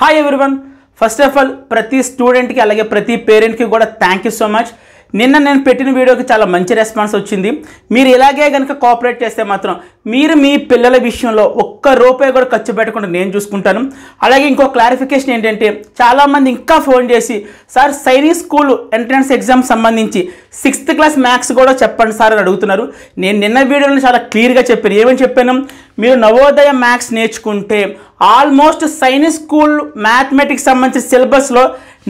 Hi everyone first of all ప్రతి స్టూడెంట్కి అలాగే ప్రతి పేరెంట్కి కూడా థ్యాంక్ యూ సో మచ్ నిన్న నేను పెట్టిన వీడియోకి చాలా మంచి రెస్పాన్స్ వచ్చింది మీరు ఇలాగే కనుక కోఆపరేట్ చేస్తే మాత్రం మీరు మీ పిల్లల విషయంలో ఒక్క రూపాయి కూడా ఖర్చు పెట్టకుండా నేను చూసుకుంటాను అలాగే ఇంకో క్లారిఫికేషన్ ఏంటంటే చాలామంది ఇంకా ఫోన్ చేసి sir Sainik school entrance exam సంబంధించి సిక్స్త్ క్లాస్ మ్యాథ్స్ కూడా చెప్పండి సార్ అని అడుగుతున్నారు నేను నిన్న వీడియోలో చాలా క్లియర్గా చెప్పాను ఏమని చెప్పాను మీరు నవోదయ మ్యాథ్స్ నేర్చుకుంటే ఆల్మోస్ట్ సైన్స్ స్కూల్ మ్యాథమెటిక్స్ సంబంధించిన సిలబస్లో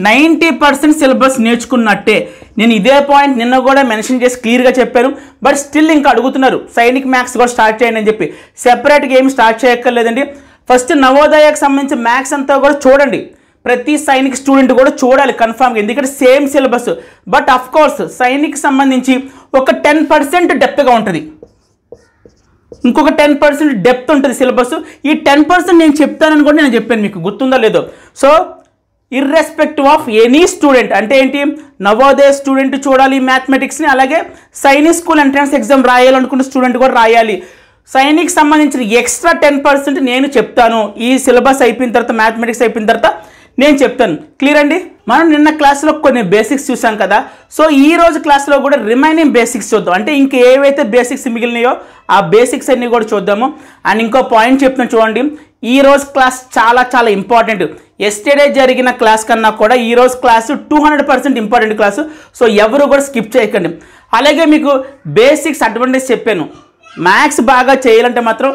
నైంటీ పర్సెంట్ సిలబస్ నేర్చుకున్నట్టే నేను ఇదే పాయింట్ నిన్న కూడా మెన్షన్ చేసి క్లియర్గా చెప్పాను బట్ స్టిల్ ఇంకా అడుగుతున్నారు సైనిక్ మ్యాథ్స్ కూడా స్టార్ట్ చేయండి అని చెప్పి సెపరేట్గా ఏమి స్టార్ట్ చేయక్కర్లేదండి ఫస్ట్ నవోదయకు సంబంధించిన మ్యాథ్స్ అంతా కూడా చూడండి ప్రతి సైనిక్ స్టూడెంట్ కూడా చూడాలి కన్ఫామ్గా ఎందుకంటే same syllabus but of course Sainik సంబంధించి ఒక టెన్ పర్సెంట్ డెప్త్గా ఉంటుంది ఇంకొక టెన్ పర్సెంట్ డెప్త్ ఉంటుంది సిలబస్ ఈ టెన్ పర్సెంట్ నేను చెప్తానని కూడా నేను చెప్పాను మీకు గుర్తుందో లేదో so irrespective of any student అంటే ఏంటి నవోదయ స్టూడెంట్ చూడాలి మ్యాథమెటిక్స్ని అలాగే సైనిక్ స్కూల్ ఎంట్రన్స్ ఎగ్జామ్ రాయాలనుకున్న స్టూడెంట్ కూడా రాయాలి సైనిక్ సంబంధించిన ఎక్స్ట్రా టెన్ పర్సెంట్ నేను చెప్తాను ఈ సిలబస్ అయిపోయిన తర్వాత మ్యాథమెటిక్స్ అయిపోయిన తర్వాత నేను చెప్తాను క్లియర్ అండి మనం నిన్న క్లాస్లో కొన్ని బేసిక్స్ చూసాం కదా సో ఈ రోజు క్లాస్లో కూడా రిమైనింగ్ బేసిక్స్ చూద్దాం అంటే ఇంక ఏవైతే బేసిక్స్ మిగిలినాయో ఆ బేసిక్స్ అన్నీ కూడా చూద్దాము అండ్ ఇంకో పాయింట్ చెప్తాను చూడండి ఈ రోజు క్లాస్ చాలా చాలా ఇంపార్టెంట్ ఎస్టర్డే జరిగిన క్లాస్ కన్నా కూడా ఈ రోజు class two hundred percent important class so ఎవరు కూడా స్కిప్ చేయకండి అలాగే మీకు బేసిక్స్ అడ్వాంటేజ్ చెప్పాను మ్యాథ్స్ బాగా చేయాలంటే మాత్రం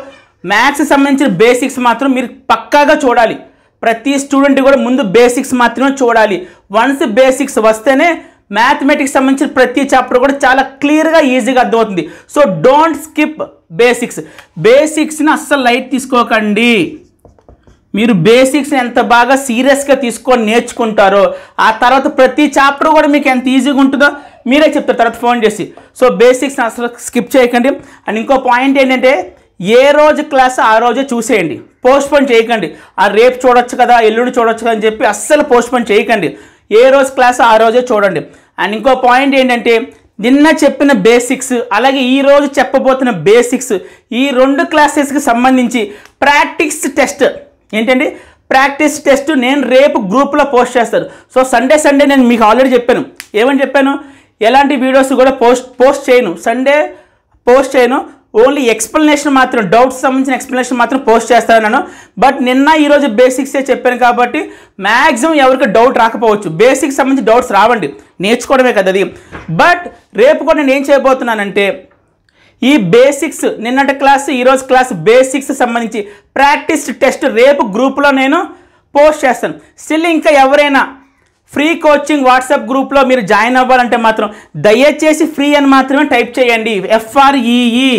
మ్యాథ్స్ సంబంధించిన బేసిక్స్ మాత్రం మీరు పక్కాగా చూడాలి ప్రతి స్టూడెంట్ కూడా ముందు బేసిక్స్ మాత్రమే చూడాలి వన్స్ బేసిక్స్ వస్తేనే మ్యాథమెటిక్స్ సంబంధించిన ప్రతి చాప్టర్ కూడా చాలా క్లియర్గా ఈజీగా అర్థమవుతుంది సో డోంట్ స్కిప్ బేసిక్స్ బేసిక్స్ని అస్సలు లైట్ తీసుకోకండి మీరు బేసిక్స్ని ఎంత బాగా సీరియస్గా తీసుకొని నేర్చుకుంటారో ఆ తర్వాత ప్రతి చాప్టర్ కూడా మీకు ఎంత ఈజీగా ఉంటుందో మీరే చెప్తారు తర్వాత ఫోన్ చేసి సో బేసిక్స్ని అసలు స్కిప్ చేయకండి అండ్ ఇంకో పాయింట్ ఏంటంటే ఏ రోజు క్లాస్ ఆ రోజే చూసేయండి పోస్ట్పోన్ చేయకండి ఆ రేపు చూడొచ్చు కదా ఎల్లుండి చూడొచ్చు కదా అని చెప్పి అస్సలు పోస్ట్పోన్ చేయకండి ఏ రోజు క్లాస్ ఆ రోజే చూడండి అండ్ ఇంకో పాయింట్ ఏంటంటే నిన్న చెప్పిన బేసిక్స్ అలాగే ఈరోజు చెప్పబోతున్న బేసిక్స్ ఈ రెండు క్లాసెస్కి సంబంధించి ప్రాక్టీస్ టెస్ట్ ఏంటండి ప్రాక్టీస్ టెస్ట్ నేను రేపు గ్రూప్లో పోస్ట్ చేస్తాను సో సండే సండే నేను మీకు ఆల్రెడీ చెప్పాను ఏమని చెప్పాను ఎలాంటి వీడియోస్ కూడా పోస్ట్ పోస్ట్ చేయను సండే పోస్ట్ చేయను ఓన్లీ ఎక్స్ప్లెనేషన్ మాత్రం డౌట్స్ సంబంధించిన ఎక్స్ప్లెనేషన్ మాత్రం పోస్ట్ చేస్తాను నేను బట్ నిన్న ఈరోజు బేసిక్సే చెప్పాను కాబట్టి మ్యాక్సిమం ఎవరికి డౌట్ రాకపోవచ్చు బేసిక్స్ సంబంధించి డౌట్స్ రావండి నేర్చుకోవడమే కదా అది బట్ రేపు కూడా నేను ఏం చేయబోతున్నానంటే ఈ బేసిక్స్ నిన్నటి క్లాస్ ఈరోజు క్లాస్ బేసిక్స్ సంబంధించి ప్రాక్టీస్ టెస్ట్ రేపు గ్రూప్లో నేను పోస్ట్ చేస్తాను స్టిల్ ఇంకా ఎవరైనా ఫ్రీ కోచింగ్ వాట్సాప్ గ్రూప్లో మీరు జాయిన్ అవ్వాలంటే మాత్రం దయచేసి ఫ్రీ అని మాత్రమే టైప్ చేయండి ఎఫ్ఆర్ఈఈ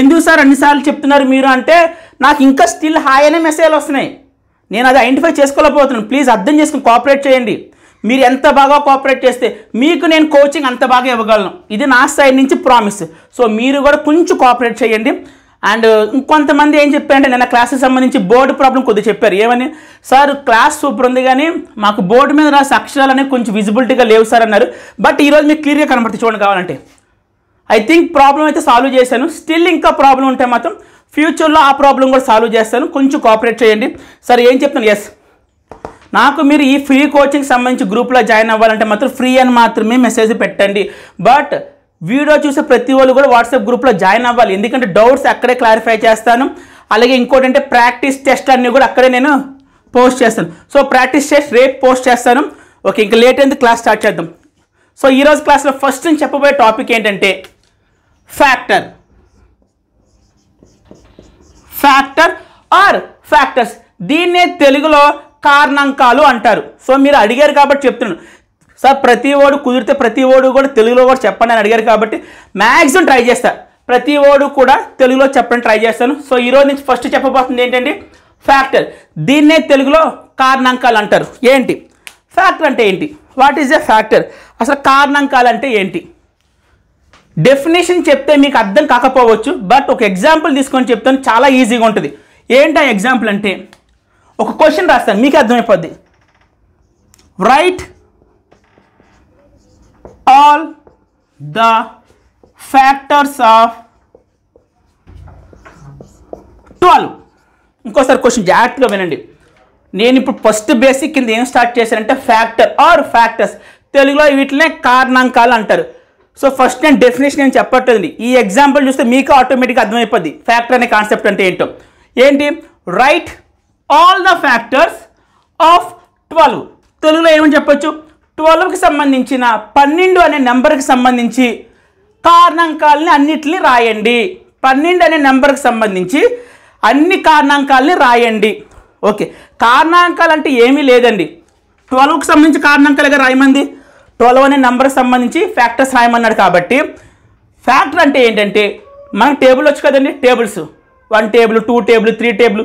ఎందుకు సార్ అన్నిసార్లు చెప్తున్నారు మీరు అంటే నాకు ఇంకా స్టిల్ హాయ్ అనే మెసేజ్లు వస్తున్నాయి నేను అది ఐడెంటిఫై చేసుకోలేకపోతున్నాను ప్లీజ్ అర్థం చేసుకుని కోఆపరేట్ చేయండి మీరు ఎంత బాగా కోఆపరేట్ చేస్తే మీకు నేను కోచింగ్ అంత బాగా ఇవ్వగలను ఇది నా సైడ్ నుంచి ప్రామిస్ సో మీరు కూడా కొంచెం కోఆపరేట్ చేయండి అండ్ ఇంకొంతమంది ఏం చెప్పారంటే నిన్న క్లాస్కి సంబంధించి బోర్డు ప్రాబ్లం కొద్దిగా చెప్పారు ఏమని సార్ క్లాస్ సూపర్ ఉంది కానీ మాకు బోర్డు మీద రాసే అక్షరాలు అనేవి కొంచెం విజిబిలిటీగా లేవు సార్ అన్నారు బట్ ఈరోజు మీకు క్లియర్గా కనబడుతుంది చూడండి కావాలంటే ఐ థింక్ ప్రాబ్లం అయితే సాల్వ్ చేశాను స్టిల్ ఇంకా ప్రాబ్లం ఉంటే మాత్రం ఫ్యూచర్లో ఆ ప్రాబ్లం కూడా సాల్వ్ చేస్తాను కొంచెం కోఆపరేట్ చేయండి సరే ఏం చెప్తాను ఎస్ నాకు మీరు ఈ ఫ్రీ కోచింగ్ సంబంధించి గ్రూప్లో జాయిన్ అవ్వాలంటే మాత్రం ఫ్రీ అని మాత్రమే మెసేజ్ పెట్టండి బట్ వీడియో చూసే ప్రతి వాళ్ళు కూడా వాట్సాప్ గ్రూప్లో జాయిన్ అవ్వాలి ఎందుకంటే డౌట్స్ అక్కడే క్లారిఫై చేస్తాను అలాగే ఇంకోటి అంటే ప్రాక్టీస్ టెస్ట్ అన్నీ కూడా అక్కడే నేను పోస్ట్ చేస్తాను సో ప్రాక్టీస్ టెస్ట్ రేపు పోస్ట్ చేస్తాను ఓకే ఇంకా లేట్ అయింది క్లాస్ స్టార్ట్ చేద్దాం సో ఈరోజు క్లాస్లో ఫస్ట్ నేను చెప్పబోయే టాపిక్ ఏంటంటే factor ఫ్యాక్టర్ ఆర్ ఫ్యాక్టర్స్ దీన్నే తెలుగులో కారణాంకాలు అంటారు సో మీరు అడిగారు కాబట్టి చెప్తున్నాను సార్ ప్రతి ఓడు కుదిరితే ప్రతి ఓడు కూడా తెలుగులో కూడా చెప్పండి అని అడిగారు కాబట్టి మ్యాక్సిమం ట్రై చేస్తా ప్రతి ఓడు కూడా తెలుగులో చెప్పండి ట్రై చేస్తాను సో ఈరోజు నుంచి ఫస్ట్ చెప్పబోతుంది ఏంటంటే ఫ్యాక్టర్ దీన్నే తెలుగులో కారణాంకాలు అంటారు ఏంటి ఫ్యాక్టర్ అంటే ఏంటి వాట్ ఈజ్ ఎ ఫ్యాక్టర్ అసలు కారణాంకాలు అంటే ఏంటి డెఫినేషన్ చెప్తే మీకు అర్థం కాకపోవచ్చు బట్ ఒక ఎగ్జాంపుల్ తీసుకొని చెప్తాను చాలా ఈజీగా ఉంటుంది ఏంటి ఆ ఎగ్జాంపుల్ అంటే ఒక క్వశ్చన్ రాస్తాను మీకు అర్థమైపోద్ది write all the factors of twelve ఇంకోసారి క్వశ్చన్ జాగ్రత్తగా వినండి నేను ఇప్పుడు ఫస్ట్ బేసిక్ కింద ఏం స్టార్ట్ చేశానంటే ఫ్యాక్టర్ ఆర్ ఫ్యాక్టర్స్ తెలుగులో వీటినే కారణాంకాలు అంటారు సో ఫస్ట్ నేను డెఫినేషన్ నేను చెప్పట్లేదండి ఈ ఎగ్జాంపుల్ చూస్తే మీకు ఆటోమేటిక్గా అర్థమైపోద్ది ఫ్యాక్టర్ అనే కాన్సెప్ట్ అంటే ఏంటో ఏంటి write all the factors of twelve తెలుగులో ఏమని చెప్పొచ్చు ట్వెల్వ్కి సంబంధించిన పన్నెండు అనే నెంబర్కి సంబంధించి కారణాంకాలని అన్నిటిని రాయండి పన్నెండు అనే నెంబర్కి సంబంధించి అన్ని కారణాంకాలని రాయండి ఓకే కారణాంకాలు అంటే ఏమీ లేదండి ట్వెల్వ్కి సంబంధించి కారణాంకాలుగా రాయమంది ట్వెల్వ్ అనే నెంబర్కి సంబంధించి ఫ్యాక్టర్స్ రాయమన్నాడు కాబట్టి ఫ్యాక్టర్ అంటే ఏంటంటే మనకు టేబుల్ వచ్చు కదండి tables one table two table three table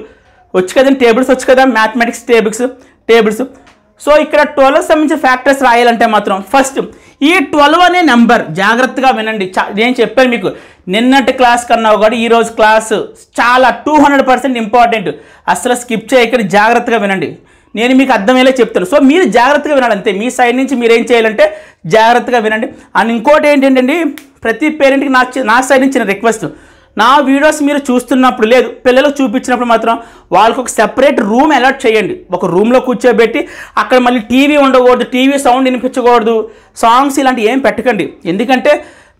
వచ్చు కదండి టేబుల్స్ వచ్చు కదా మ్యాథమెటిక్స్ టేబుల్స్ టేబుల్స్ సో ఇక్కడ ట్వెల్వ్ సంబంధించి ఫ్యాక్టర్స్ రాయాలంటే మాత్రం ఫస్ట్ ఈ ట్వెల్వ్ అనే నెంబర్ జాగ్రత్తగా వినండి నేను చెప్పాను మీకు నిన్నటి క్లాస్ కన్నా కూడా ఈరోజు క్లాస్ చాలా టూ హండ్రెడ్ పర్సెంట్ ఇంపార్టెంట్ అసలు స్కిప్ చేయకండి జాగ్రత్తగా వినండి నేను మీకు అర్థమయ్యేలా చెప్తాను సో మీరు జాగ్రత్తగా వినాలి అంతే మీ సైడ్ నుంచి మీరు ఏం చేయాలంటే జాగ్రత్తగా వినండి అండ్ ఇంకోటి ఏంటంటే ప్రతి పేరెంట్కి నా నా సైడ్ నుంచి రిక్వెస్ట్ నా వీడియోస్ మీరు చూస్తున్నప్పుడు లేదు పిల్లలకు చూపించినప్పుడు మాత్రం వాళ్ళకి ఒక సెపరేట్ రూమ్ అలాట్ చేయండి ఒక రూమ్లో కూర్చోబెట్టి అక్కడ మళ్ళీ టీవీ ఉండకూడదు టీవీ సౌండ్ వినిపించకూడదు సాంగ్స్ ఇలాంటివి ఏం పెట్టకండి ఎందుకంటే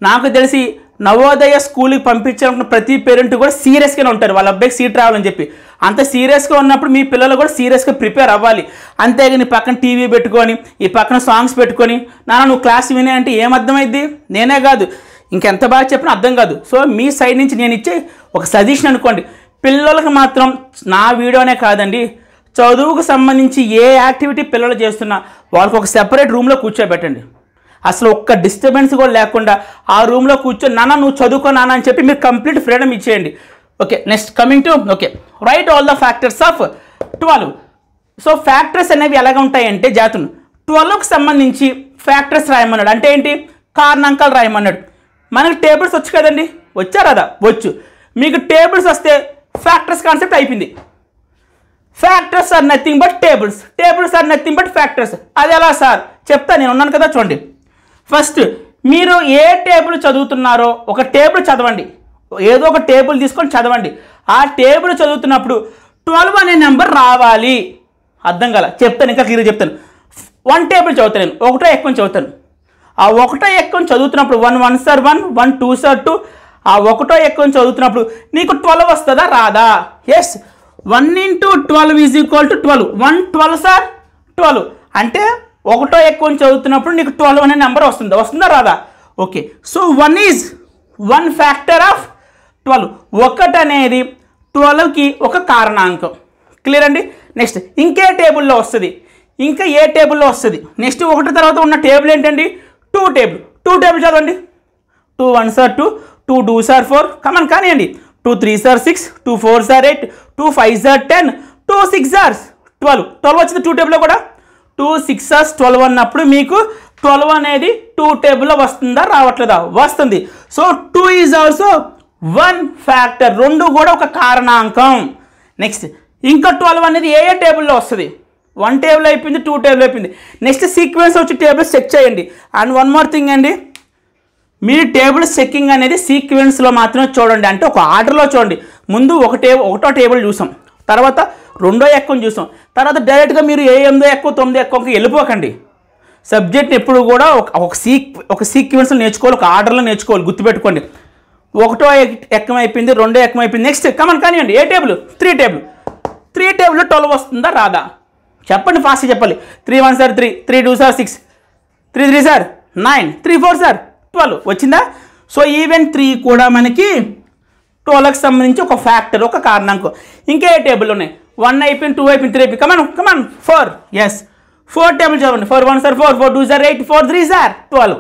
నాకు తెలిసి నవోదయ స్కూల్కి పంపించిన ప్రతి పేరెంట్ కూడా సీరియస్గానే ఉంటారు వాళ్ళ అబ్బాయికి సీట్ రావాలని చెప్పి అంత సీరియస్గా ఉన్నప్పుడు మీ పిల్లలు కూడా సీరియస్గా ప్రిపేర్ అవ్వాలి అంతేగాని పక్కన టీవీ పెట్టుకొని ఈ పక్కన సాంగ్స్ పెట్టుకొని నాన్న నువ్వు క్లాస్ వినే అంటే ఏమర్థమైంది నేనే కాదు ఇంకెంత బాగా చెప్పినా అర్థం కాదు సో మీ సైడ్ నుంచి నేను ఇచ్చే ఒక సజెషన్ అనుకోండి పిల్లలకు మాత్రం నా వీడియోనే కాదండి చదువుకు సంబంధించి ఏ యాక్టివిటీ పిల్లలు చేస్తున్నా వాళ్ళకి ఒక సెపరేట్ రూమ్లో కూర్చోబెట్టండి అసలు ఒక్క డిస్టర్బెన్స్ కూడా లేకుండా ఆ రూమ్లో కూర్చొని నాన్న నువ్వు చదువుకో నాన్న అని చెప్పి మీరు కంప్లీట్ ఫ్రీడమ్ ఇచ్చేయండి okay next coming to okay write all the factors of twelve so factors అనేవి ఎలాగ ఉంటాయంటే జాతులు ట్వెల్వ్కి సంబంధించి ఫ్యాక్టర్స్ రాయమన్నాడు అంటే ఏంటి కారణాంకాలు రాయమన్నాడు మనకు టేబుల్స్ వచ్చు కదండి వచ్చారు కదా వచ్చు మీకు టేబుల్స్ వస్తే ఫ్యాక్టర్స్ కాన్సెప్ట్ అయిపోయింది factors are nothing but tables tables are nothing but factors అది ఎలా సార్ చెప్తా నేను ఉన్నాను కదా చూడండి ఫస్ట్ మీరు ఏ టేబుల్ చదువుతున్నారో ఒక టేబుల్ చదవండి ఏదో ఒక టేబుల్ తీసుకొని చదవండి ఆ టేబుల్ చదువుతున్నప్పుడు ట్వెల్వ్ అనే నెంబర్ రావాలి అర్థం కల చెప్తాను ఇంకా క్లియర్ చెప్తాను వన్ టేబుల్ చదువుతాను నేను ఒకటో ఎక్కువ చదువుతాను ఆ ఒకటో ఎక్కువ చదువుతున్నప్పుడు one one sir one one two sir two ఆ ఒకటో ఎక్కువ చదువుతున్నప్పుడు నీకు ట్వెల్వ్ వస్తుందా రాదా yes one into twelve is equal to twelve one twelve sir twelve అంటే ఒకటో ఎక్కువ చదువుతున్నప్పుడు నీకు ట్వెల్వ్ అనే నెంబర్ వస్తుంది వస్తుందా రాదా okay so one is one factor of twelve ఒకటి అనేది ట్వెల్వ్కి ఒక కారణాంకం క్లియర్ అండి నెక్స్ట్ ఇంకే టేబుల్లో వస్తుంది ఇంకా ఏ టేబుల్లో వస్తుంది నెక్స్ట్ ఒకటి తర్వాత ఉన్న టేబుల్ ఏంటండి టూ టేబుల్ టూ టేబుల్ చదవండి two one sir two two two sir four come on కానివ్వండి two three sir six two four sir eight two five sir ten two six sir twelve twelve వచ్చింది two టేబుల్లో కూడా two six twelve అన్నప్పుడు మీకు twelve అనేది two టేబుల్లో వస్తుందా రావట్లేదా వస్తుంది so two is also one factor రెండు కూడా ఒక కారణాంకం నెక్స్ట్ ఇంకా ట్వెల్వ్ అనేది ఏ ఏ టేబుల్లో వస్తుంది వన్ టేబుల్ అయిపోయింది టూ టేబుల్ అయిపోయింది నెక్స్ట్ సీక్వెన్స్ వచ్చి టేబుల్స్ చెక్ చేయండి అండ్ వన్ మోర్ థింగ్ అండి మీరు టేబుల్ చెక్కింగ్ అనేది సీక్వెన్స్లో మాత్రమే చూడండి అంటే ఒక ఆర్డర్లో చూడండి ముందు ఒక టేబుల్ ఒకటో టేబుల్ చూసాం తర్వాత రెండో ఎక్కం చూసాం తర్వాత డైరెక్ట్గా మీరు ఏ ఎనిమిదో ఎక్కువ తొమ్మిదో ఎక్కువకి వెళ్ళిపోకండి సబ్జెక్ట్ని ఎప్పుడు కూడా ఒక ఒక సీక్ ఒక సీక్వెన్స్ నేర్చుకోవాలి ఒక ఆర్డర్లో నేర్చుకోవాలి గుర్తుపెట్టుకోండి ఒకటో ఎక్కం అయిపోయింది రెండో ఎక్కం అయిపోయింది నెక్స్ట్ కమన్ కానివ్వండి ఏ table three table three table twelve వస్తుందా రాదా చెప్పండి ఫాస్ట్గా చెప్పాలి three one sir three three two sir six three three sir nine three four sir twelve వచ్చిందా సో ఈవెన్ త్రీ కూడా మనకి టోలకు సంబంధించి ఒక ఫ్యాక్టర్ ఒక కారణాంకం ఇంకే టేబుల్ ఉన్నాయి వన్ అయిపోయింది టూ అయిపోయింది త్రీ అయిపోయింది come on come on four yes four table చదవండి four one sir four four two sir eight four three sir twelve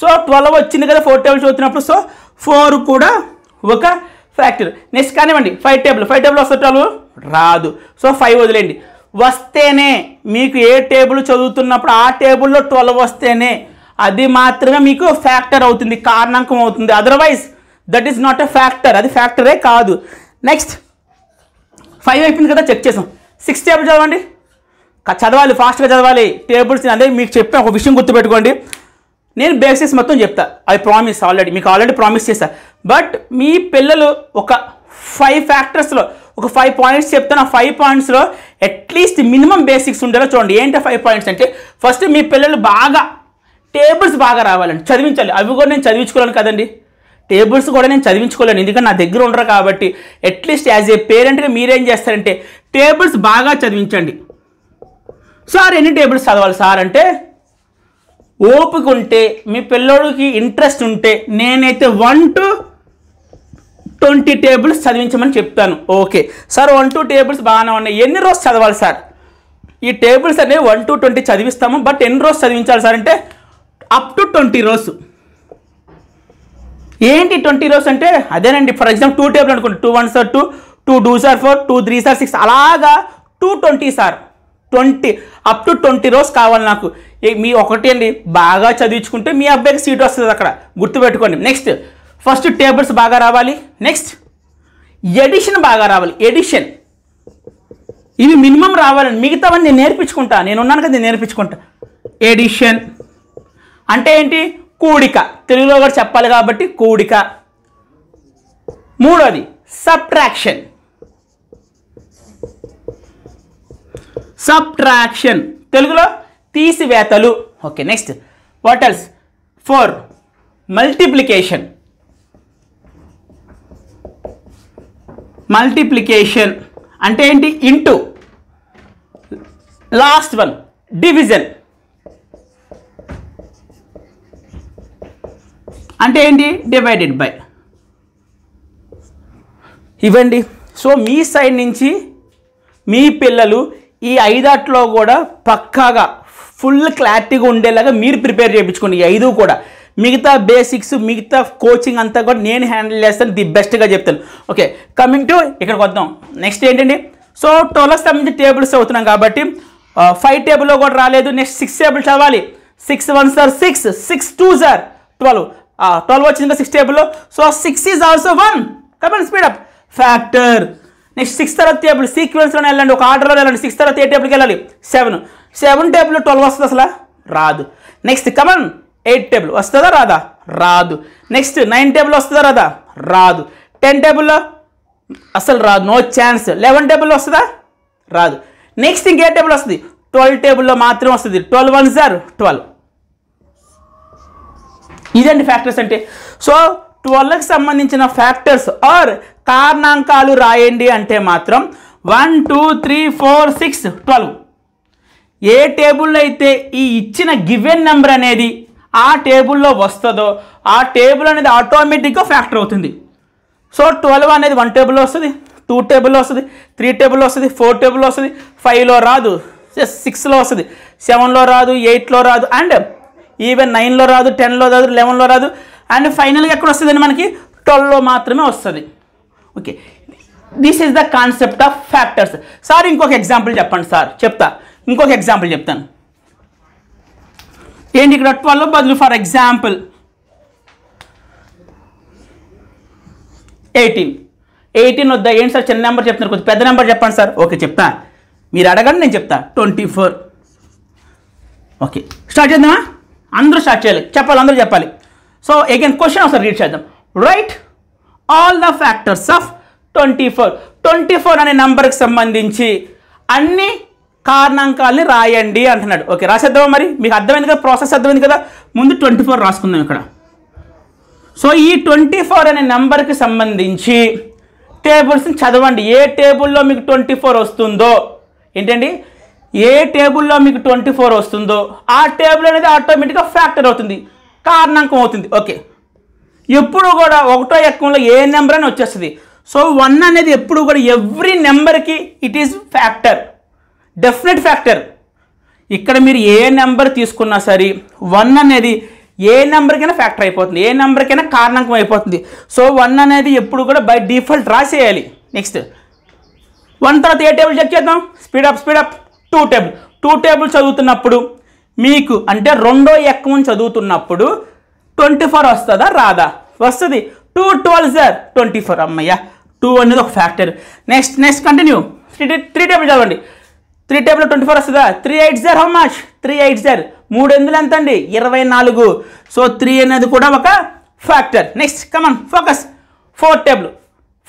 so twelve వచ్చింది కదా ఫోర్ టేబుల్ చదువుతున్నప్పుడు సో ఫోర్ కూడా ఒక ఫ్యాక్టర్ నెక్స్ట్ కానివ్వండి ఫైవ్ టేబుల్ ఫైవ్ టేబుల్ వస్తే twelve రాదు so five వదిలేండి వస్తేనే మీకు ఏ టేబుల్ చదువుతున్నప్పుడు ఆ టేబుల్లో ట్వెల్వ్ వస్తేనే అది మాత్రమే మీకు ఫ్యాక్టర్ అవుతుంది కారణాంకం అవుతుంది otherwise that is not a factor అది ఫ్యాక్టరే కాదు నెక్స్ట్ ఫైవ్ అయిపోయింది కదా చెక్ చేసాం సిక్స్ టేబుల్ చదవండి చదవాలి ఫాస్ట్గా చదవాలి టేబుల్స్ అదే మీకు చెప్పే ఒక విషయం గుర్తుపెట్టుకోండి నేను బేసిక్స్ మొత్తం చెప్తా ఐ ప్రామిస్ ఆల్రెడీ మీకు ఆల్రెడీ ప్రామిస్ చేస్తా బట్ మీ పిల్లలు ఒక ఫైవ్ ఫ్యాక్టర్స్లో ఒక ఫైవ్ పాయింట్స్ చెప్తాను ఆ ఫైవ్ పాయింట్స్లో అట్లీస్ట్ మినిమం బేసిక్స్ ఉండేలా చూడండి ఏంటి ఫైవ్ పాయింట్స్ అంటే ఫస్ట్ మీ పిల్లలు బాగా టేబుల్స్ బాగా రావాలండి చదివించాలి అవి కూడా నేను చదివించుకోవాలి కదండి టేబుల్స్ కూడా నేను చదివించుకోలేను ఎందుకంటే నా దగ్గర ఉండరు కాబట్టి అట్లీస్ట్ యాజ్ ఏ పేరెంట్గా మీరేం చేస్తారంటే టేబుల్స్ బాగా చదివించండి సార్ ఎన్ని టేబుల్స్ చదవాలి సార్ అంటే ఓపిక ఉంటే మీ పిల్లోడికి ఇంట్రెస్ట్ ఉంటే నేనైతే వన్ టు ట్వంటీ టేబుల్స్ చదివించమని చెప్తాను okay sir one two tables బాగానే ఉన్నాయి ఎన్ని రోజులు చదవాలి సార్ ఈ టేబుల్స్ అనేవి వన్ టు ట్వంటీ చదివిస్తాము బట్ ఎన్ని రోజు చదివించాలి సార్ అంటే అప్ టు ట్వంటీ రోజు ఏంటి ట్వంటీ రోస్ అంటే అదేనండి ఫర్ ఎగ్జాంపుల్ టూ టేబుల్ అనుకోండి two one sir two two two sir four two three sir six అలాగా two twenty sir twenty up to twenty rows కావాలి నాకు మీ ఒకటి అండి బాగా చదివించుకుంటే మీ అబ్బాయికి సీట్ వస్తుంది అక్కడ గుర్తుపెట్టుకోండి నెక్స్ట్ ఫస్ట్ టేబుల్స్ బాగా రావాలి నెక్స్ట్ ఎడిషన్ బాగా రావాలి ఎడిషన్ ఇవి మినిమం రావాలండి మిగతావన్నీ నేను నేర్పించుకుంటా నేను ఉన్నాను కదా నేను నేర్పించుకుంటా ఎడిషన్ అంటే ఏంటి కూడిక తెలుగులో కూడా చెప్పాలి కాబట్టి కూడిక మూడోది సబ్ట్రాక్షన్ సబ్ట్రాక్షన్ తెలుగులో తీసివేతలు ఓకే నెక్స్ట్ వాటల్స్ ఫోర్ మల్టిప్లికేషన్ మల్టిప్లికేషన్ అంటే ఏంటి ఇంటూ లాస్ట్ వన్ డివిజన్ అంటే ఏంటి డివైడెడ్ బై ఇవ్వండి సో మీ సైడ్ నుంచి మీ పిల్లలు ఈ ఐదాట్లో కూడా పక్కాగా ఫుల్ క్లారిటీగా ఉండేలాగా మీరు ప్రిపేర్ చేయించుకోండి ఈ ఐదు కూడా మిగతా బేసిక్స్ మిగతా కోచింగ్ అంతా కూడా నేను హ్యాండిల్ చేస్తాను ది బెస్ట్గా చెప్తాను ఓకే కమింగ్ టు ఇక్కడికి వద్దాం నెక్స్ట్ ఏంటండి సో ట్వెల్వ్ సంబంధించి టేబుల్స్ అవుతున్నాం కాబట్టి ఫైవ్ టేబుల్లో కూడా రాలేదు నెక్స్ట్ సిక్స్ టేబుల్స్ అవ్వాలి six one sir six six two sir twelve twelve వచ్చింది సిక్స్ టేబుల్లో so six is also one కాబట్టి స్పీడప్ ఫ్యాక్టర్ నెక్స్ట్ సిక్స్ తర్వాత టేబుల్ సీక్వెన్స్లో వెళ్ళండి ఒక ఆర్డర్లో వెళ్ళండి సిక్స్ తర్వాత ఏ టేబుల్కి వెళ్ళాలి సెవెన్ సెవెన్ టేబుల్ ట్వెల్వ్ వస్తుంది అసలు రాదు నెక్స్ట్ కమన్ ఎయిట్ టేబుల్ వస్తుందా రాదా రాదు నెక్స్ట్ నైన్ టేబుల్ వస్తుందా రాదా రాదు టెన్ టేబుల్లో అసలు రాదు నో ఛాన్స్ లెవెన్ టేబుల్లో వస్తుందా రాదు నెక్స్ట్ ఇంకే టేబుల్ వస్తుంది ట్వెల్వ్ టేబుల్లో మాత్రమే వస్తుంది ట్వెల్వ్ వన్ సార్ ట్వెల్వ్ ఇదండి ఫ్యాక్టర్స్ అంటే సో ట్వెల్వ్కి సంబంధించిన ఫ్యాక్టర్స్ ఆర్ కారణాంకాలు రాయండి అంటే మాత్రం one two three four six twelve ఏ టేబుల్లో అయితే ఈ ఇచ్చిన గివెన్ నెంబర్ అనేది ఆ టేబుల్లో వస్తుందో ఆ టేబుల్ అనేది ఆటోమేటిక్గా ఫ్యాక్టర్ అవుతుంది సో ట్వెల్వ్ అనేది వన్ టేబుల్లో వస్తుంది టూ టేబుల్లో వస్తుంది త్రీ టేబుల్లో వస్తుంది ఫోర్ టేబుల్లో వస్తుంది ఫైవ్లో రాదు సిక్స్లో వస్తుంది సెవెన్లో రాదు ఎయిట్లో రాదు అండ్ ఈవెన్ నైన్లో రాదు టెన్లో రాదు లెవెన్లో రాదు అండ్ ఫైనల్గా ఎక్కడ వస్తుందండి మనకి ట్వెల్వ్లో మాత్రమే వస్తుంది okay this is the concept of factors sir ఇంకొక ఎగ్జాంపుల్ చెప్పండి సార్ చెప్తా ఇంకొక ఎగ్జాంపుల్ చెప్తాను ఏంటి ఇక్కడ ట్వెల్వ్ బదులు ఫర్ ఎగ్జాంపుల్ ఎయిటీన్ ఎయిటీన్ వద్దా ఏంటి సార్ చిన్న నెంబర్ చెప్తున్నారు కొద్దిగా పెద్ద నెంబర్ చెప్పండి సార్ ఓకే చెప్తా మీరు అడగండి నేను చెప్తా ట్వంటీ ఫోర్ ఓకే స్టార్ట్ చేద్దామా అందరూ స్టార్ట్ చేయాలి చెప్పాలి అందరూ చెప్పాలి సో అగైన్ క్వశ్చన్ ఒకసారి రీడ్ చేద్దాం write all the factors of twenty four twenty four అనే నెంబర్కి సంబంధించి అన్ని కారణాంకాలని రాయండి అంటున్నాడు ఓకే రాసేద్దామా మరి మీకు అర్థమైంది కదా ప్రాసెస్ అర్థమైంది కదా ముందు ట్వంటీ ఫోర్ రాసుకుందాం ఇక్కడ సో ఈ ట్వంటీ ఫోర్ అనే నెంబర్కి సంబంధించి టేబుల్స్ని చదవండి ఏ టేబుల్లో మీకు ట్వంటీ ఫోర్ వస్తుందో ఏంటండి ఏ టేబుల్లో మీకు ట్వంటీ ఫోర్ వస్తుందో ఆ టేబుల్ అనేది ఆటోమేటిక్గా ఫ్యాక్టర్ అవుతుంది కారణాంకం అవుతుంది ఓకే ఎప్పుడు కూడా ఒకటో ఎక్కంలో ఏ నెంబర్ అని వచ్చేస్తుంది సో వన్ అనేది ఎప్పుడు కూడా ఎవ్రీ నెంబర్కి it is factor definite factor ఇక్కడ మీరు ఏ నెంబర్ తీసుకున్నా సరే వన్ అనేది ఏ నెంబర్కైనా ఫ్యాక్టర్ అయిపోతుంది ఏ నెంబర్కైనా కారణాంకం అయిపోతుంది సో వన్ అనేది ఎప్పుడు కూడా బై డిఫాల్ట్ రాసేయాలి నెక్స్ట్ వన్ తర్వాత ఏ టేబుల్ చెక్ చేద్దాం speed up speed up two table two table చదువుతున్నప్పుడు మీకు అంటే రెండో ఎక్కమని చదువుతున్నప్పుడు ట్వంటీ ఫోర్ వస్తుందా రాదా వస్తుంది two twelve sir twenty four అమ్మయ్య టూ అనేది ఒక factor next next continue three three table చదవండి త్రీ టేబుల్ ట్వంటీ ఫోర్ వస్తుందా three eight sir how much three eight sir మూడు ఎందులు ఎంత అండి ఇరవై నాలుగు సో త్రీ అనేది కూడా ఒక factor next come on focus four table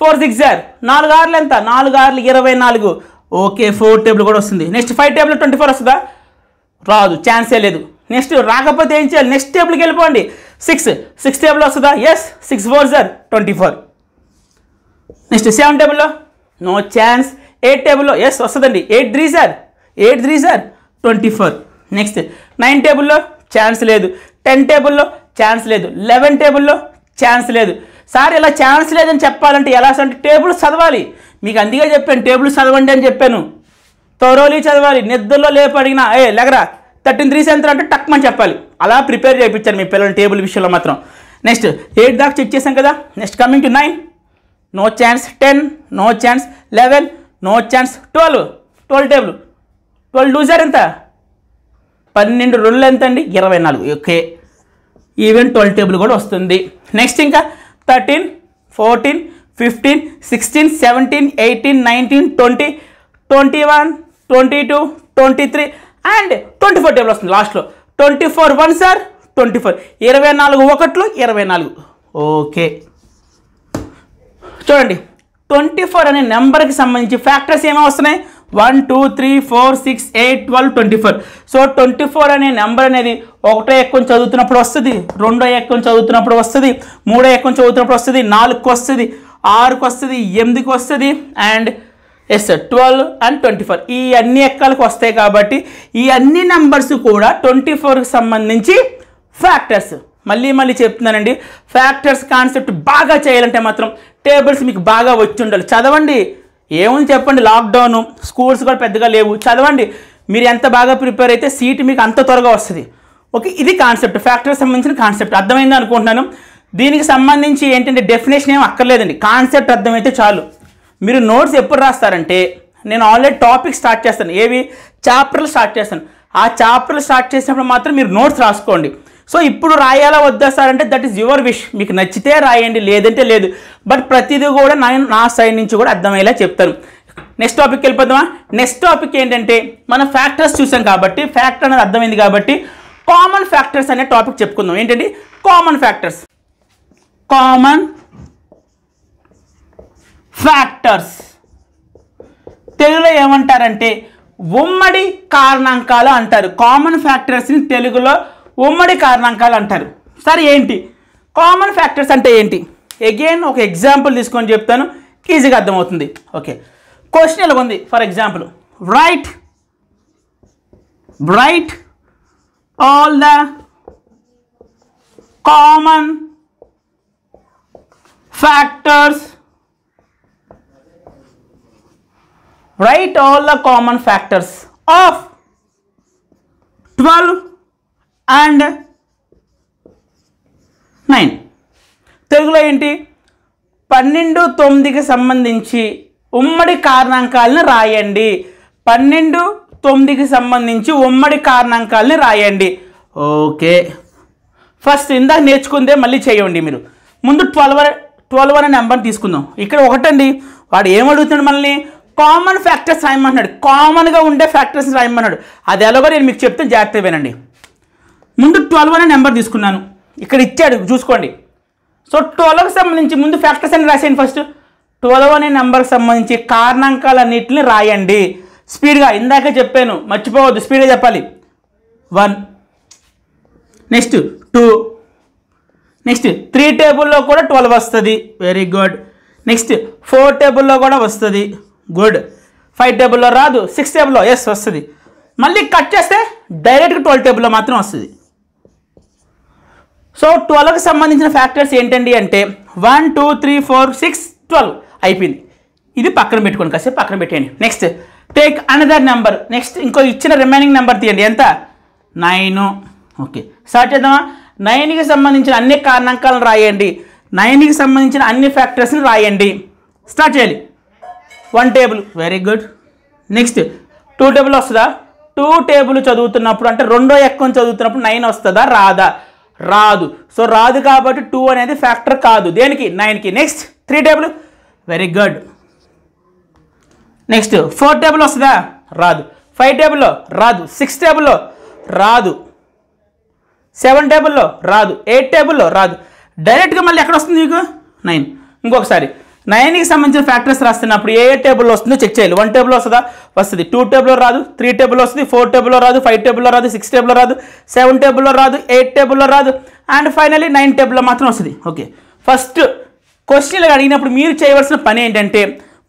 four six sir నాలుగు ఆరులు ఎంత నాలుగు ఆరులు ఇరవై నాలుగు ఓకే ఫోర్ టేబుల్ కూడా వస్తుంది next five table twenty four వస్తుందా రాదు ఛాన్సే లేదు నెక్స్ట్ రాకపోతే ఏం చేయాలి నెక్స్ట్ టేబుల్కి వెళ్ళిపోండి సిక్స్ సిక్స్ టేబుల్ వస్తుందా yes six four sir twenty four next seven టేబుల్లో నో ఛాన్స్ ఎయిట్ టేబుల్లో ఎస్ వస్తుందండి eight three sir eight three sir twenty four next nine టేబుల్లో ఛాన్స్ లేదు టెన్ టేబుల్లో ఛాన్స్ లేదు లెవెన్ టేబుల్లో ఛాన్స్ లేదు సార్ ఇలా ఛాన్స్ లేదని చెప్పాలంటే ఎలా అంటే టేబుల్స్ చదవాలి మీకు అందుకే చెప్పాను టేబుల్స్ చదవండి అని చెప్పాను తోరోలీ చదవాలి నిద్రలో లేపు అడిగినా ఏ లెగరా థర్టీన్ త్రీ సెంతర్ అంటే టక్మని చెప్పాలి అలా ప్రిపేర్ చేయించారు మీ పిల్లలు టేబుల్ విషయంలో మాత్రం నెక్స్ట్ ఎయిట్ దాకా చెక్ చేసాం కదా next coming to nine no chance ten no chance eleven no chance twelve twelve table twelve లూజర్ ఎంత పన్నెండు రెండు ఎంత అండి ఇరవై నాలుగు ఓకే ఈవెన్ ట్వెల్వ్ టేబుల్ కూడా వస్తుంది నెక్స్ట్ ఇంకా thirteen fourteen fifteen sixteen seventeen eighteen nineteen twenty twenty one twenty two twenty three and twenty four table వస్తుంది లాస్ట్లో twenty four one sir twenty four ఇరవై నాలుగు ఒకట్లు ఇరవై నాలుగు ఓకే చూడండి ట్వంటీ ఫోర్ అనే నెంబర్కి సంబంధించి ఫ్యాక్టర్స్ ఏమేమి వస్తున్నాయి one two three four six eight twelve twenty four so twenty four అనే నెంబర్ అనేది ఒకటో ఎక్కువ చదువుతున్నప్పుడు వస్తుంది రెండో ఎక్కువ చదువుతున్నప్పుడు వస్తుంది మూడో ఎక్కువ చదువుతున్నప్పుడు వస్తుంది నాలుగుకి వస్తుంది ఆరుకు వస్తుంది ఎనిమిదికి వస్తుంది అండ్ ఎస్ ట్వెల్వ్ అండ్ ట్వంటీ ఫోర్ ఈ అన్ని ఎక్కలకు వస్తాయి కాబట్టి ఈ అన్ని నెంబర్స్ కూడా ట్వంటీ ఫోర్కి సంబంధించి ఫ్యాక్టర్స్ మళ్ళీ మళ్ళీ చెప్తున్నానండి ఫ్యాక్టర్స్ కాన్సెప్ట్ బాగా చేయాలంటే మాత్రం టేబుల్స్ మీకు బాగా వచ్చి ఉండాలి చదవండి ఏముంది చెప్పండి లాక్డౌన్ స్కూల్స్ కూడా పెద్దగా లేవు చదవండి మీరు ఎంత బాగా ప్రిపేర్ అయితే సీట్ మీకు అంత త్వరగా వస్తుంది ఓకే ఇది కాన్సెప్ట్ ఫ్యాక్టరీకి సంబంధించిన కాన్సెప్ట్ అర్థమైంది అనుకుంటున్నాను దీనికి సంబంధించి ఏంటంటే డెఫినేషన్ ఏమి అక్కర్లేదండి కాన్సెప్ట్ అర్థమైతే చాలు మీరు నోట్స్ ఎప్పుడు రాస్తారంటే నేను ఆల్రెడీ టాపిక్ స్టార్ట్ చేస్తాను ఏవి చాప్టర్లు స్టార్ట్ చేస్తాను ఆ చాప్టర్లు స్టార్ట్ చేసినప్పుడు మాత్రం మీరు నోట్స్ రాసుకోండి సో ఇప్పుడు రాయాలా వద్దా సార్ అంటే దట్ ఈస్ యువర్ విష్ మీకు నచ్చితే రాయండి లేదంటే లేదు బట్ ప్రతిదీ కూడా నా నా సైడ్ నుంచి కూడా అర్థమయ్యేలా చెప్తాను నెక్స్ట్ టాపిక్ వెళ్ళిపోదామా నెక్స్ట్ టాపిక్ ఏంటంటే మనం ఫ్యాక్టర్స్ చూసాం కాబట్టి ఫ్యాక్టర్ అనేది అర్థమైంది కాబట్టి కామన్ ఫ్యాక్టర్స్ అనే టాపిక్ చెప్పుకుందాం ఏంటండి కామన్ ఫ్యాక్టర్స్ కామన్ ఫ్యాక్టర్స్ తెలుగులో ఏమంటారంటే ఉమ్మడి కారణాంకాలు అంటారు కామన్ ఫ్యాక్టర్స్ని తెలుగులో ఉమ్మడి కారణాంకాలు అంటారు సరే ఏంటి కామన్ ఫ్యాక్టర్స్ అంటే ఏంటి అగైన్ ఒక ఎగ్జాంపుల్ తీసుకొని చెప్తాను ఈజీగా అర్థమవుతుంది ఓకే క్వశ్చన్ ఎలా ఉంది for example write write all the common factors write all the common factors of twelve and nine తెలుగులో ఏంటి పన్నెండు తొమ్మిదికి సంబంధించి ఉమ్మడి కారణాంకాలను రాయండి పన్నెండు తొమ్మిదికి సంబంధించి ఉమ్మడి కారణాంకాలని రాయండి ఓకే ఫస్ట్ ఇందాక నేర్చుకుందే మళ్ళీ చేయండి మీరు ముందు ట్వెల్వ్ ట్వెల్వ్ అనే నెంబర్ తీసుకుందాం ఇక్కడ ఒకటండి వాడు ఏమడుగుతున్నాడు మనల్ని కామన్ ఫ్యాక్టర్స్ రాయమన్నాడు కామన్గా ఉండే ఫ్యాక్టర్స్ రాయమన్నాడు అది ఎలాగో నేను మీకు చెప్తే జాగ్రత్త వినండి ముందు ట్వెల్వ్ అనే నెంబర్ తీసుకున్నాను ఇక్కడ ఇచ్చాడు చూసుకోండి సో ట్వెల్వ్కి సంబంధించి ముందు ఫ్యాక్టర్స్ అని రాసేయండి ఫస్ట్ ట్వెల్వ్ అనే నెంబర్కి సంబంధించి కారణాంకాలన్నింటిని రాయండి స్పీడ్గా ఇందాకే చెప్పాను మర్చిపోవద్దు స్పీడ్గా చెప్పాలి one next two next three టేబుల్లో కూడా ట్వెల్వ్ వస్తుంది వెరీ గుడ్ నెక్స్ట్ ఫోర్ టేబుల్లో కూడా వస్తుంది గుడ్ ఫైవ్ టేబుల్లో రాదు సిక్స్ టేబుల్లో ఎస్ వస్తుంది మళ్ళీ కట్ చేస్తే డైరెక్ట్గా ట్వెల్వ్ టేబుల్లో మాత్రం వస్తుంది సో ట్వెల్వ్కి సంబంధించిన ఫ్యాక్టర్స్ ఏంటండి అంటే one two three four six twelve అయిపోయింది ఇది పక్కన పెట్టుకోండి కాసేపు పక్కన పెట్టేయండి next take another number next ఇంకో ఇచ్చిన రిమైనింగ్ నెంబర్ తీయండి ఎంత నైన్ ఓకే స్టార్ట్ చేద్దామా నైన్కి సంబంధించిన అన్ని కారణాంకాలను రాయండి నైన్కి సంబంధించిన అన్ని ఫ్యాక్టర్స్ని రాయండి స్టార్ట్ చేయాలి one table very good next two table వస్తుందా టూ టేబుల్ చదువుతున్నప్పుడు అంటే రెండో ఎక్కువ చదువుతున్నప్పుడు నైన్ వస్తుందా రాదా రాదు సో రాదు కాబట్టి టూ అనేది ఫ్యాక్టర్ కాదు దేనికి నైన్కి next three table very good next four table వస్తుందా రాదు ఫైవ్ టేబుల్లో రాదు సిక్స్ టేబుల్లో రాదు సెవెన్ టేబుల్లో రాదు ఎయిట్ టేబుల్లో రాదు డైరెక్ట్గా మళ్ళీ ఎక్కడ వస్తుంది మీకు నైన్ ఇంకొకసారి నైన్కి సంబంధించిన ఫ్యాక్టర్స్ రాస్తున్నప్పుడు ఏ ఏ టేబుల్లో వస్తుందో చెక్ చేయాలి వన్ టేబుల్ వస్తుందా వస్తుంది టూ టేబుల్లో రాదు త్రీ టేబుల్లో వస్తుంది ఫోర్ టేబుల్లో రాదు ఫైవ్ టేబుల్లో రాదు సిక్స్ టేబుల్లో రాదు సెవెన్ టేబుల్లో రాదు ఎయిట్ టేబుల్లో రాదు అండ్ ఫైనలీ నైన్ టేబుల్లో మాత్రం వస్తుంది ఓకే ఫస్ట్ క్వశ్చన్లు అడిగినప్పుడు మీరు చేయవలసిన పని ఏంటంటే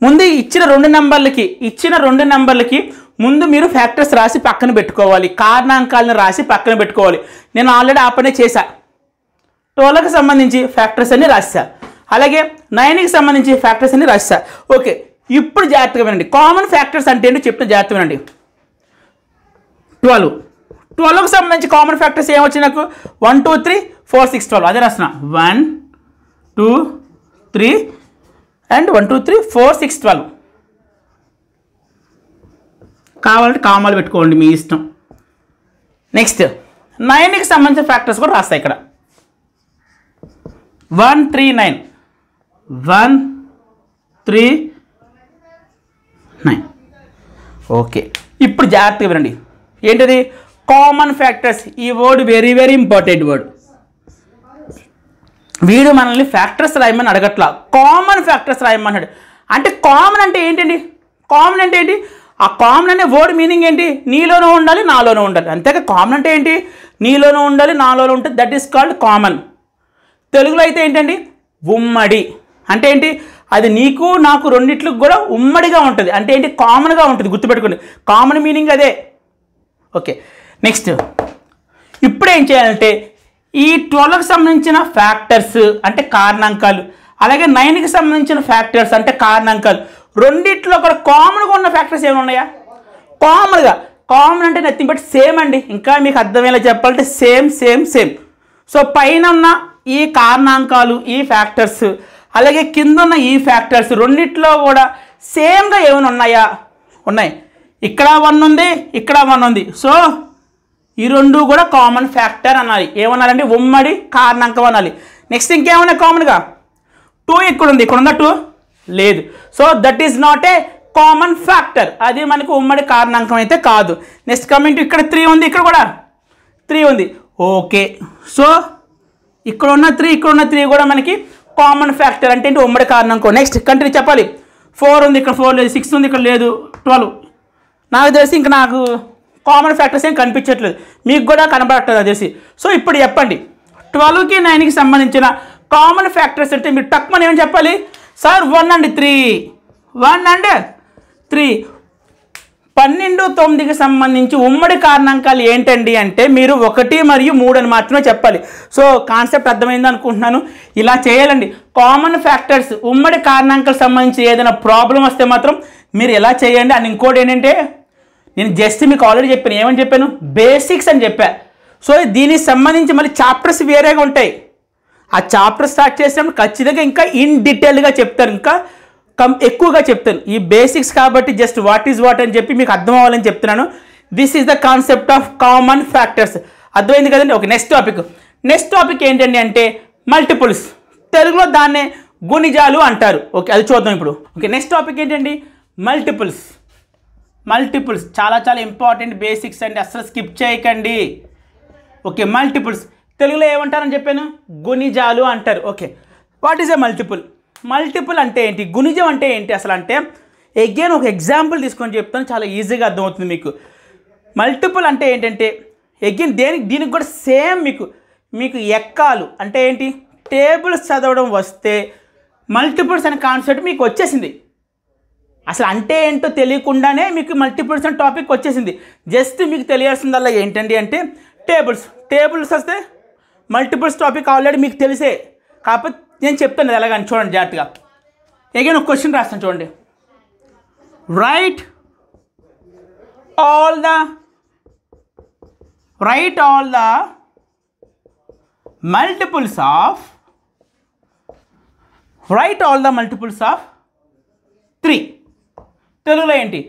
ముందు ఇచ్చిన రెండు నెంబర్లకి ఇచ్చిన రెండు నెంబర్లకి ముందు మీరు ఫ్యాక్టర్స్ రాసి పక్కన పెట్టుకోవాలి కారణాంకాలను రాసి పక్కన పెట్టుకోవాలి నేను ఆల్రెడీ ఆ పనే చేశా టోలకు సంబంధించి ఫ్యాక్టర్స్ అన్ని రాశాను అలాగే నైన్కి సంబంధించి ఫ్యాక్టర్స్ అన్ని రాశా ఓకే ఇప్పుడు జాగ్రత్తగా వినండి కామన్ ఫ్యాక్టర్స్ అంటే ఏంటో చెప్పిన జాగ్రత్త వినండి ట్వెల్వ్ ట్వెల్వ్కి సంబంధించి కామన్ ఫ్యాక్టర్స్ ఏమొచ్చాయి నాకు one two three four six twelve అదే రాసిన one two three and one two three four six twelve కావాలంటే కామాలు పెట్టుకోండి మీ ఇష్టం నెక్స్ట్ నైన్కి సంబంధించిన ఫ్యాక్టర్స్ కూడా రాస్తాయి ఇక్కడ one three nine one three nine okay ఇప్పుడు జాగ్రత్తగా వినండి ఏంటిది కామన్ ఫ్యాక్టర్స్ ఈ word very very important word వీడు మనల్ని ఫ్యాక్టర్స్ రాయమని అడగట్లా కామన్ ఫ్యాక్టర్స్ రాయమన్నాడు అంటే కామన్ అంటే ఏంటండి కామన్ అంటే ఏంటి ఆ కామన్ అనే వర్డ్ మీనింగ్ ఏంటి నీలోనూ ఉండాలి నాలోనూ ఉండాలి అంతేకా కామన్ అంటే ఏంటి నీలోనూ ఉండాలి నాలోనూ ఉంటుంది దట్ ఈస్ కాల్డ్ కామన్ తెలుగులో అయితే ఏంటండి ఉమ్మడి అంటే ఏంటి అది నీకు నాకు రెండింటికి కూడా ఉమ్మడిగా ఉంటుంది అంటే ఏంటి కామన్గా ఉంటుంది గుర్తుపెట్టుకోండి కామన్ మీనింగ్ అదే ఓకే నెక్స్ట్ ఇప్పుడు ఏం చేయాలంటే ఈ ట్వెల్వ్కి సంబంధించిన ఫ్యాక్టర్స్ అంటే కారణాంకాలు అలాగే నైన్కి సంబంధించిన ఫ్యాక్టర్స్ అంటే కారణాంకాలు రెండిట్లో ఒక కామన్గా ఉన్న ఫ్యాక్టర్స్ ఏమైనా ఉన్నాయా కామన్గా కామన్ అంటే నథింగ్ బట్ సేమ్ అండి ఇంకా మీకు అర్థమయ్యేలా చెప్పాలంటే సేమ్ సేమ్ సేమ్ సో పైన ఉన్న ఈ కారణాంకాలు ఈ ఫ్యాక్టర్స్ అలాగే ఉన్న ఈ ఫ్యాక్టర్స్ రెండిట్లో కూడా సేమ్గా ఏమైనా ఉన్నాయా ఉన్నాయి ఇక్కడ వన్ ఉంది ఇక్కడ వన్ ఉంది సో ఈ రెండు కూడా కామన్ ఫ్యాక్టర్ అనాలి ఏమనాలంటే ఉమ్మడి కారణాంకం అనాలి నెక్స్ట్ ఇంకేమన్నా కామన్గా టూ ఇక్కడ ఉంది ఇక్కడ ఉందా టూ లేదు so that is not a common factor అది మనకు ఉమ్మడి కారణాంకం అయితే కాదు నెక్స్ట్ కమింగ్ టు ఇక్కడ త్రీ ఉంది ఇక్కడ కూడా త్రీ ఉంది ఓకే సో ఇక్కడ ఉన్న త్రీ ఇక్కడ ఉన్న త్రీ కూడా మనకి కామన్ ఫ్యాక్టర్ అంటే ఏంటి ఉమ్మడి కారణం అనుకో నెక్స్ట్ కంట్రీ చెప్పాలి ఫోర్ ఉంది ఇక్కడ ఫోర్ లేదు సిక్స్ ఉంది ఇక్కడ లేదు ట్వెల్వ్ నాకు తెలిసి ఇంకా నాకు కామన్ ఫ్యాక్టర్స్ ఏం కనిపించట్లేదు మీకు కూడా కనబడట్లేదు అదేసి సో ఇప్పుడు చెప్పండి ట్వెల్వ్కి నైన్కి సంబంధించిన కామన్ ఫ్యాక్టర్స్ అంటే మీరు తక్కువ ఏమని చెప్పాలి sir one and three one and three పన్నెండు తొమ్మిదికి సంబంధించి ఉమ్మడి కారణాంకాలు ఏంటండి అంటే మీరు ఒకటి మరియు మూడు అని మాత్రమే చెప్పాలి సో కాన్సెప్ట్ అర్థమైంది అనుకుంటున్నాను ఇలా చేయాలండి కామన్ ఫ్యాక్టర్స్ ఉమ్మడి కారణాంకాలకు సంబంధించి ఏదైనా ప్రాబ్లం వస్తే మాత్రం మీరు ఎలా చేయండి అండ్ ఇంకోటి ఏంటంటే నేను జస్ట్ మీకు ఆల్రెడీ చెప్పాను ఏమని చెప్పాను బేసిక్స్ అని చెప్పా సో దీనికి సంబంధించి మళ్ళీ చాప్టర్స్ వేరేగా ఉంటాయి ఆ చాప్టర్ స్టార్ట్ చేసినప్పుడు ఖచ్చితంగా ఇంకా ఇన్ డీటెయిల్గా చెప్తారు ఇంకా కం ఎక్కువగా చెప్తాను ఈ బేసిక్స్ కాబట్టి జస్ట్ వాట్ ఈజ్ వాట్ అని చెప్పి మీకు అర్థం అవ్వాలని చెప్తున్నాను this is the concept of common factors అర్థమైంది కదండి ఒక నెక్స్ట్ టాపిక్ నెక్స్ట్ టాపిక్ ఏంటండి అంటే మల్టిపుల్స్ తెలుగులో దాన్నే గుణిజాలు అంటారు ఓకే అది చూద్దాం ఇప్పుడు ఓకే నెక్స్ట్ టాపిక్ ఏంటండి మల్టిపుల్స్ మల్టిపుల్స్ చాలా చాలా ఇంపార్టెంట్ బేసిక్స్ అండి అసలు స్కిప్ చేయకండి ఓకే మల్టిపుల్స్ తెలుగులో ఏమంటారని చెప్పాను గుణిజాలు అంటారు okay what is a multiple multiple అంటే ఏంటి గుణిజం అంటే ఏంటి అసలు అంటే ఎగైన్ ఒక ఎగ్జాంపుల్ తీసుకొని చెప్తాను చాలా ఈజీగా అర్థమవుతుంది మీకు మల్టిపుల్ అంటే ఏంటంటే ఎగైన్ దేనికి దీనికి కూడా సేమ్ మీకు మీకు ఎక్కాలు అంటే ఏంటి టేబుల్స్ చదవడం వస్తే మల్టిపుల్స్ అనే కాన్సెప్ట్ మీకు వచ్చేసింది అసలు అంటే ఏంటో తెలియకుండానే మీకు మల్టిపుల్స్ అనే టాపిక్ వచ్చేసింది జస్ట్ మీకు తెలియాల్సిందల్లా ఏంటండి అంటే టేబుల్స్ టేబుల్స్ వస్తే మల్టిపుల్స్ టాపిక్ ఆల్రెడీ మీకు తెలిసే కాకపోతే నేను చెప్తాను ఎలాగని చూడండి జాగ్రత్తగా ఎగైన్ ఒక క్వశ్చన్ రాస్తాను చూడండి write all the write all the multiples of write all the multiples of three తెలుగులో ఏంటి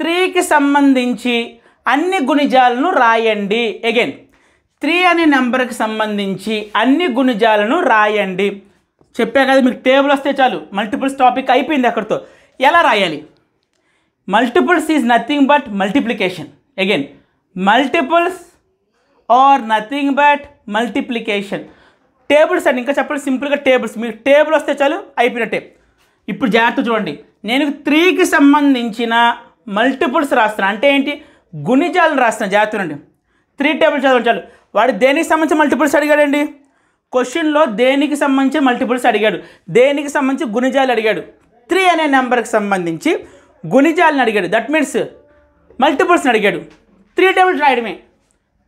త్రీకి సంబంధించి అన్ని గుణిజాలను రాయండి అగైన్ త్రీ అనే నెంబర్కి సంబంధించి అన్ని గుణిజాలను రాయండి చెప్పా కదా మీకు టేబుల్ వస్తే చాలు మల్టిపుల్స్ టాపిక్ అయిపోయింది అక్కడితో ఎలా రాయాలి multiples is nothing but multiplication again multiples are nothing but multiplication tables అండి ఇంకా చెప్పాలి సింపుల్గా టేబుల్స్ మీకు టేబుల్ వస్తే చాలు అయిపోయినట్టే ఇప్పుడు జాగ్రత్త చూడండి నేను త్రీకి సంబంధించిన మల్టిపుల్స్ రాస్తున్నాను అంటే ఏంటి గుణిజాలను రాస్తున్నాను జాగ్రత్త అండి త్రీ టేబుల్స్ చదవండి చాలు వాడు దేనికి సంబంధించిన మల్టిపుల్స్ అడిగాడండి క్వశ్చన్లో దేనికి సంబంధించి మల్టిపుల్స్ అడిగాడు దేనికి సంబంధించి గుణిజాలు అడిగాడు త్రీ అనే నెంబర్కి సంబంధించి గుణిజాలను అడిగాడు దట్ మీన్స్ మల్టిపుల్స్ని అడిగాడు త్రీ టేబుల్స్ రాయడమే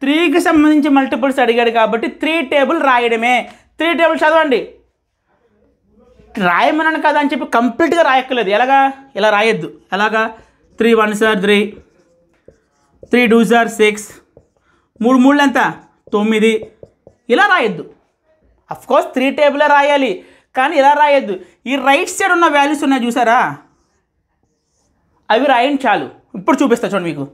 త్రీకి సంబంధించి మల్టిపుల్స్ అడిగాడు కాబట్టి త్రీ టేబుల్ రాయడమే త్రీ టేబుల్ చదవండి రాయమన్నాను కదా అని చెప్పి కంప్లీట్గా రాయక్కర్లేదు ఎలాగా ఇలా రాయొద్దు ఎలాగా three one sir three three two sir six మూడు మూడు ఎంత తొమ్మిది ఇలా రాయొద్దు అఫ్కోర్స్ త్రీ టేబులే రాయాలి కానీ ఇలా రాయొద్దు ఈ రైట్ సైడ్ ఉన్న వాల్యూస్ ఉన్నాయి చూసారా అవి రాయండి చాలు ఇప్పుడు చూపిస్తా చూడండి మీకు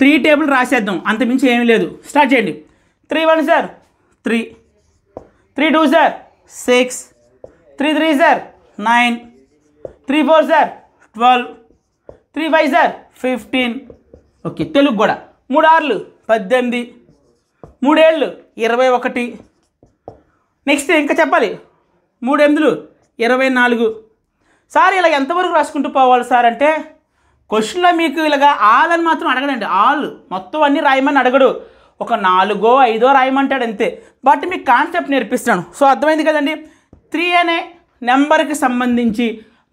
త్రీ టేబుల్ రాసేద్దాం అంతమించి ఏమీ లేదు స్టార్ట్ చేయండి three one sir three three two sir six three three sir nine three four sir twelve three five sir fifteen okay Telugu కూడా మూడు ఆర్లు పద్దెనిమిది మూడేళ్ళు ఇరవై ఒకటి నెక్స్ట్ ఇంకా చెప్పాలి మూడు ఎనిమిదిలు ఇరవై నాలుగు సార్ ఇలా ఎంతవరకు రాసుకుంటూ పోవాలి సార్ అంటే క్వశ్చన్లో మీకు ఇలాగా ఆల్ అని మాత్రం అడగడండి ఆల్ మొత్తం అన్నీ రాయమని అడగడు ఒక నాలుగో ఐదో రాయమంటాడు అంతే బట్ మీకు కాన్సెప్ట్ నేర్పిస్తున్నాను సో అర్థమైంది కదండి త్రీ అనే నెంబర్కి సంబంధించి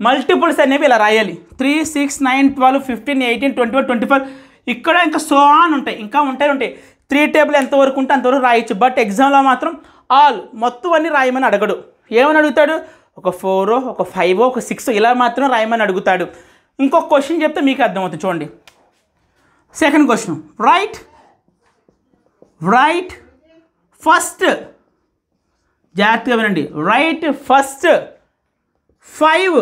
మల్టిపుల్స్ అనేవి ఇలా రాయాలి three six nine twelve fifteen eighteen twenty one twenty five ఇక్కడ ఇంకా సో ఆన్ ఉంటాయి ఇంకా ఉంటాయి ఉంటాయి త్రీ టేబుల్ ఎంతవరకు ఉంటే అంతవరకు రాయొచ్చు బట్ ఎగ్జామ్లో మాత్రం ఆల్ మొత్తం అన్నీ రాయమని అడగడు ఏమని అడుగుతాడు ఒక ఫోరో ఒక ఫైవ్ ఒక సిక్స్ ఇలా మాత్రం రాయమని అడుగుతాడు ఇంకొక క్వశ్చన్ చెప్తే మీకు అర్థమవుతుంది చూడండి second question write write first జాగ్రత్తగా వినండి write first five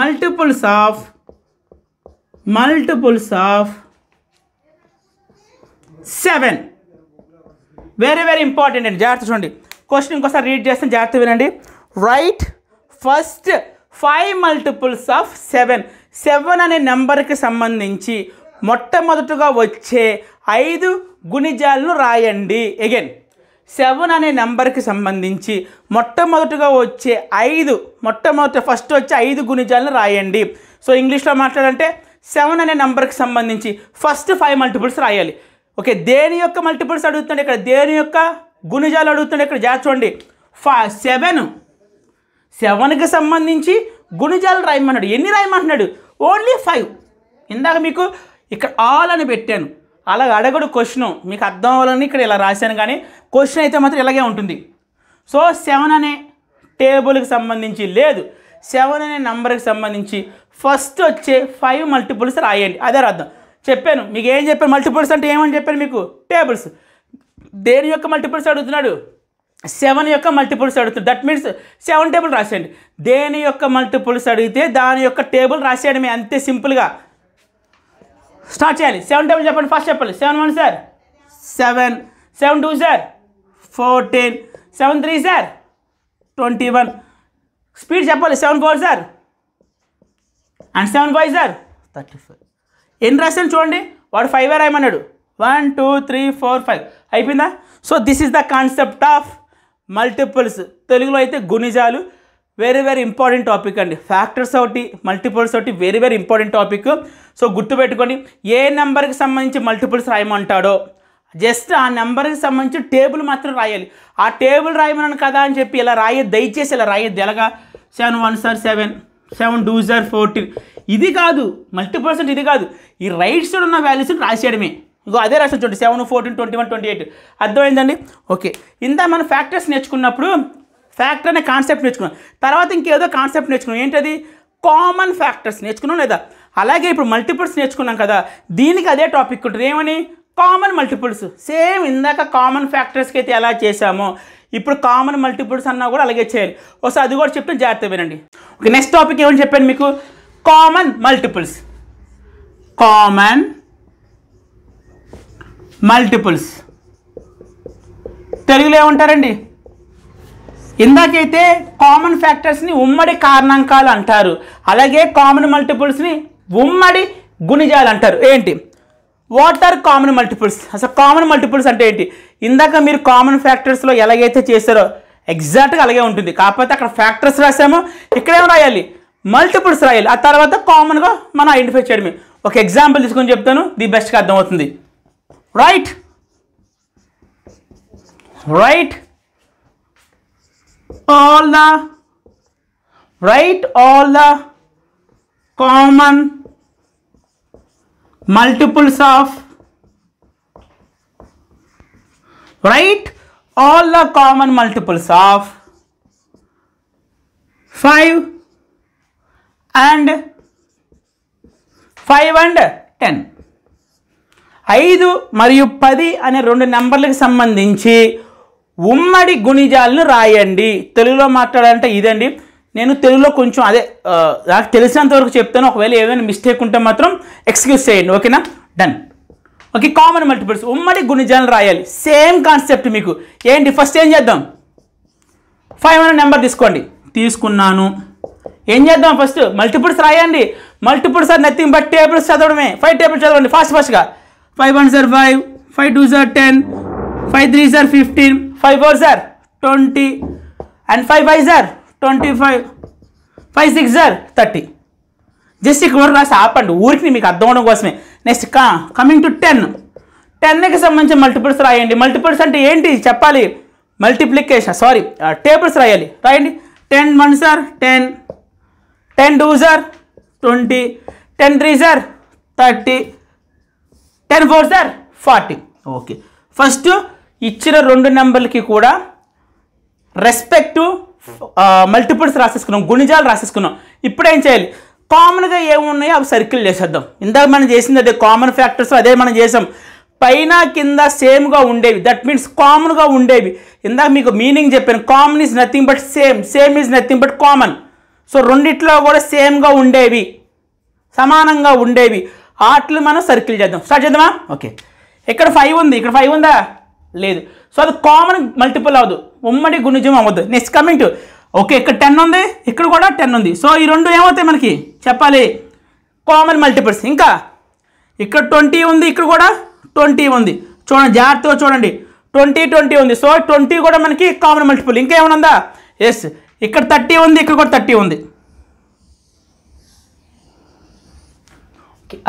multiples of multiples of seven very very important అండి జాగ్రత్త చూడండి క్వశ్చన్ ఇంకోసారి రీడ్ చేస్తే జాగ్రత్త వినండి write first five multiples of seven seven అనే నెంబర్కి సంబంధించి మొట్టమొదటగా వచ్చే ఐదు గుణిజాలను రాయండి ఎగైన్ సెవెన్ అనే నెంబర్కి సంబంధించి మొట్టమొదటగా వచ్చే ఐదు మొట్టమొదట ఫస్ట్ వచ్చే ఐదు గుణిజాలను రాయండి సో ఇంగ్లీష్లో మాట్లాడంటే సెవెన్ అనే నెంబర్కి సంబంధించి ఫస్ట్ ఫైవ్ మల్టిపుల్స్ రాయాలి ఓకే దేని యొక్క మల్టిపుల్స్ అడుగుతుంది ఇక్కడ దేని యొక్క గుణిజాలు అడుగుతుంది ఇక్కడ జాగ్రత్త చూడండి ఫా సెవెన్ సెవెన్కి సంబంధించి గుణిజాలు రాయమన్నాడు ఎన్ని రాయమంటున్నాడు ఓన్లీ ఫైవ్ ఇందాక మీకు ఇక్కడ ఆల్ అని పెట్టాను అలా అడగడు క్వశ్చన్ మీకు అర్థం అవ్వాలని ఇక్కడ ఇలా రాశాను కానీ క్వశ్చన్ అయితే మాత్రం ఇలాగే ఉంటుంది సో సెవెన్ అనే టేబుల్కి సంబంధించి లేదు సెవెన్ అనే నెంబర్కి సంబంధించి ఫస్ట్ వచ్చే ఫైవ్ మల్టిపుల్స్ రాయండి అదే అర్థం చెప్పాను మీకు ఏం చెప్పాను మల్టిపుల్స్ అంటే ఏమని చెప్పాను మీకు టేబుల్స్ దేని యొక్క మల్టిపుల్స్ అడుగుతున్నాడు సెవెన్ యొక్క మల్టిపుల్స్ అడుగుతుంది దట్ మీన్స్ సెవెన్ టేబుల్ రాసేయండి దేని యొక్క మల్టిపుల్స్ అడిగితే దాని యొక్క టేబుల్ రాసేయండి మీ అంతే సింపుల్గా స్టార్ట్ చేయాలి సెవెన్ టేబుల్ చెప్పండి ఫస్ట్ చెప్పాలి seven one sir seven seven two sir fourteen seven three sir twenty one speed చెప్పాలి seven four sir and seven five sir thirty five ఎన్ని రాశాను చూడండి వాడు ఫైవ్ రాయమన్నాడు one two three four five అయిపోయిందా so this is the concept of multiples తెలుగులో అయితే గుణిజాలు వెరీ వెరీ ఇంపార్టెంట్ టాపిక్ అండి ఫ్యాక్టర్స్ ఒకటి మల్టిపుల్స్ ఒకటి very very important topic so గుర్తుపెట్టుకొని ఏ నెంబర్కి సంబంధించి మల్టిపుల్స్ రాయమంటాడో జస్ట్ ఆ నెంబర్కి సంబంధించి టేబుల్ మాత్రం రాయాలి ఆ టేబుల్ రాయమన్నాను కదా అని చెప్పి ఇలా రాయొద్దు దయచేసి ఇలా రాయొద్దు ఎలాగా seven one sir seven seven two జార్ ఇది కాదు మల్టీపర్సెంట్ ఇది కాదు ఈ రైట్ సైడ్ ఉన్న వాల్యూస్ రాసేయడమే ఇగో అదే రాసిన చూడండి seven fourteen twenty one twenty eight అర్థమైందండి ఓకే ఇంత మనం ఫ్యాక్టర్స్ నేర్చుకున్నప్పుడు ఫ్యాక్టర్ అనే కాన్సెప్ట్ నేర్చుకున్నాం తర్వాత ఇంకేదో కాన్సెప్ట్ నేర్చుకున్నాం ఏంటది కామన్ ఫ్యాక్టర్స్ నేర్చుకున్నాం లేదా అలాగే ఇప్పుడు మల్టిపుల్స్ నేర్చుకున్నాం కదా దీనికి అదే టాపిక్ ఉంటుంది ఏమని కామన్ మల్టిపుల్స్ సేమ్ ఇందాక కామన్ ఫ్యాక్టర్స్కి అయితే ఎలా చేసామో ఇప్పుడు కామన్ మల్టిపుల్స్ అన్నా కూడా అలాగే చేయాలి ఒకసారి అది కూడా చెప్తే జాగ్రత్త వినండి ఓకే నెక్స్ట్ టాపిక్ ఏమని చెప్పాను మీకు కామన్ మల్టిపుల్స్ కామన్ మల్టిపుల్స్ తెలుగులో ఏమంటారండి ఇందాకైతే కామన్ ఫ్యాక్టర్స్ని ఉమ్మడి కారణాంకాలు అంటారు అలాగే కామన్ మల్టిపుల్స్ని ఉమ్మడి గుణిజాలు అంటారు ఏంటి వాట్ ఆర్ కామన్ మల్టిపుల్స్ అసలు కామన్ మల్టిపుల్స్ అంటే ఏంటి ఇందాక మీరు కామన్ ఫ్యాక్టర్స్లో ఎలాగైతే చేశారో ఎగ్జాక్ట్గా అలాగే ఉంటుంది కాకపోతే అక్కడ ఫ్యాక్టర్స్ రాసామో ఇక్కడేమో రాయాలి మల్టిపుల్స్ రాయాలి ఆ తర్వాత కామన్గా మనం ఐడెంటిఫై చేయడమే ఒక ఎగ్జాంపుల్ తీసుకొని చెప్తాను ది బెస్ట్గా అర్థమవుతుంది write write all the write all the common multiples of write All the common multiples of 5 and 5 and 10. ఐదు మరియు పది అనే రెండు నెంబర్లకు సంబంధించి ఉమ్మడి గుణిజాలను రాయండి తెలుగులో మాట్లాడాలంటే ఇదండి నేను తెలుగులో కొంచెం అదే నాకు తెలిసినంతవరకు చెప్తాను ఒకవేళ ఏదైనా మిస్టేక్ ఉంటే మాత్రం ఎక్స్క్యూజ్ చేయండి ఓకేనా డన్ ఓకే కామన్ మల్టిపుల్స్ ఉమ్మడి గుణిజాలను రాయాలి సేమ్ కాన్సెప్ట్ మీకు ఏంటి ఫస్ట్ ఏం చేద్దాం ఫైవ్ హండ్రెడ్ నెంబర్ తీసుకోండి తీసుకున్నాను ఏం చేద్దాం ఫస్ట్ మల్టిపుల్స్ రాయండి multiples are nothing but tables చదవడమే ఫైవ్ టేబుల్స్ చదవండి ఫాస్ట్ ఫాస్ట్గా five one sir five five two sir ten five three sir fifteen five four sir twenty and five five sir twenty five five six sir thirty just ఇక్కడ వరకు రాసి ఆపండి ఊరికి మీకు అర్థం అవడం కోసమే నెక్స్ట్ కా కమింగ్ టు టెన్ టెన్కి సంబంధించి మల్టిపుల్స్ రాయండి మల్టిపుల్స్ అంటే ఏంటి చెప్పాలి మల్టిప్లికేషన్ సారీ టేబుల్స్ రాయాలి రాయండి ten one sir ten ten two sir twenty ten three sir thirty ten four sir forty okay first ఇచ్చిన రెండు నెంబర్లకి కూడా రెస్పెక్టు మల్టిపుల్స్ రాసేసుకున్నాం గుణిజాలు రాసేసుకున్నాం ఇప్పుడు ఏం చేయాలి కామన్గా ఉన్నాయో అవి సర్కిల్ చేసేద్దాం ఇందాక మనం చేసింది అదే కామన్ ఫ్యాక్టర్స్ అదే మనం చేసాం పైన కింద సేమ్గా ఉండేవి దట్ మీన్స్ కామన్గా ఉండేవి ఇందాక మీకు మీనింగ్ చెప్పాను common is nothing but same same is nothing but common so రెండిట్లో కూడా సేమ్గా ఉండేవి సమానంగా ఉండేవి ఆటలు మనం సర్కిల్ చేద్దాం స్టార్ట్ చేద్దామా ఓకే ఇక్కడ ఫైవ్ ఉంది ఇక్కడ ఫైవ్ ఉందా లేదు సో అది కామన్ మల్టిపుల్ అవ్వదు ఉమ్మడి గుణిజం అవ్వద్దు నెక్స్ట్ కమింగ్ టు ఓకే ఇక్కడ టెన్ ఉంది ఇక్కడ కూడా టెన్ ఉంది సో ఈ రెండు ఏమవుతాయి మనకి చెప్పాలి కామన్ మల్టిపుల్స్ ఇంకా ఇక్కడ ట్వంటీ ఉంది ఇక్కడ కూడా ట్వంటీ ఉంది చూడండి జాగ్రత్తగా చూడండి ట్వంటీ ట్వంటీ ఉంది సో ట్వంటీ కూడా మనకి కామన్ మల్టిపుల్ ఇంకా ఏమైనా ఉందా ఎస్ ఇక్కడ థర్టీ ఉంది ఇక్కడ కూడా థర్టీ ఉంది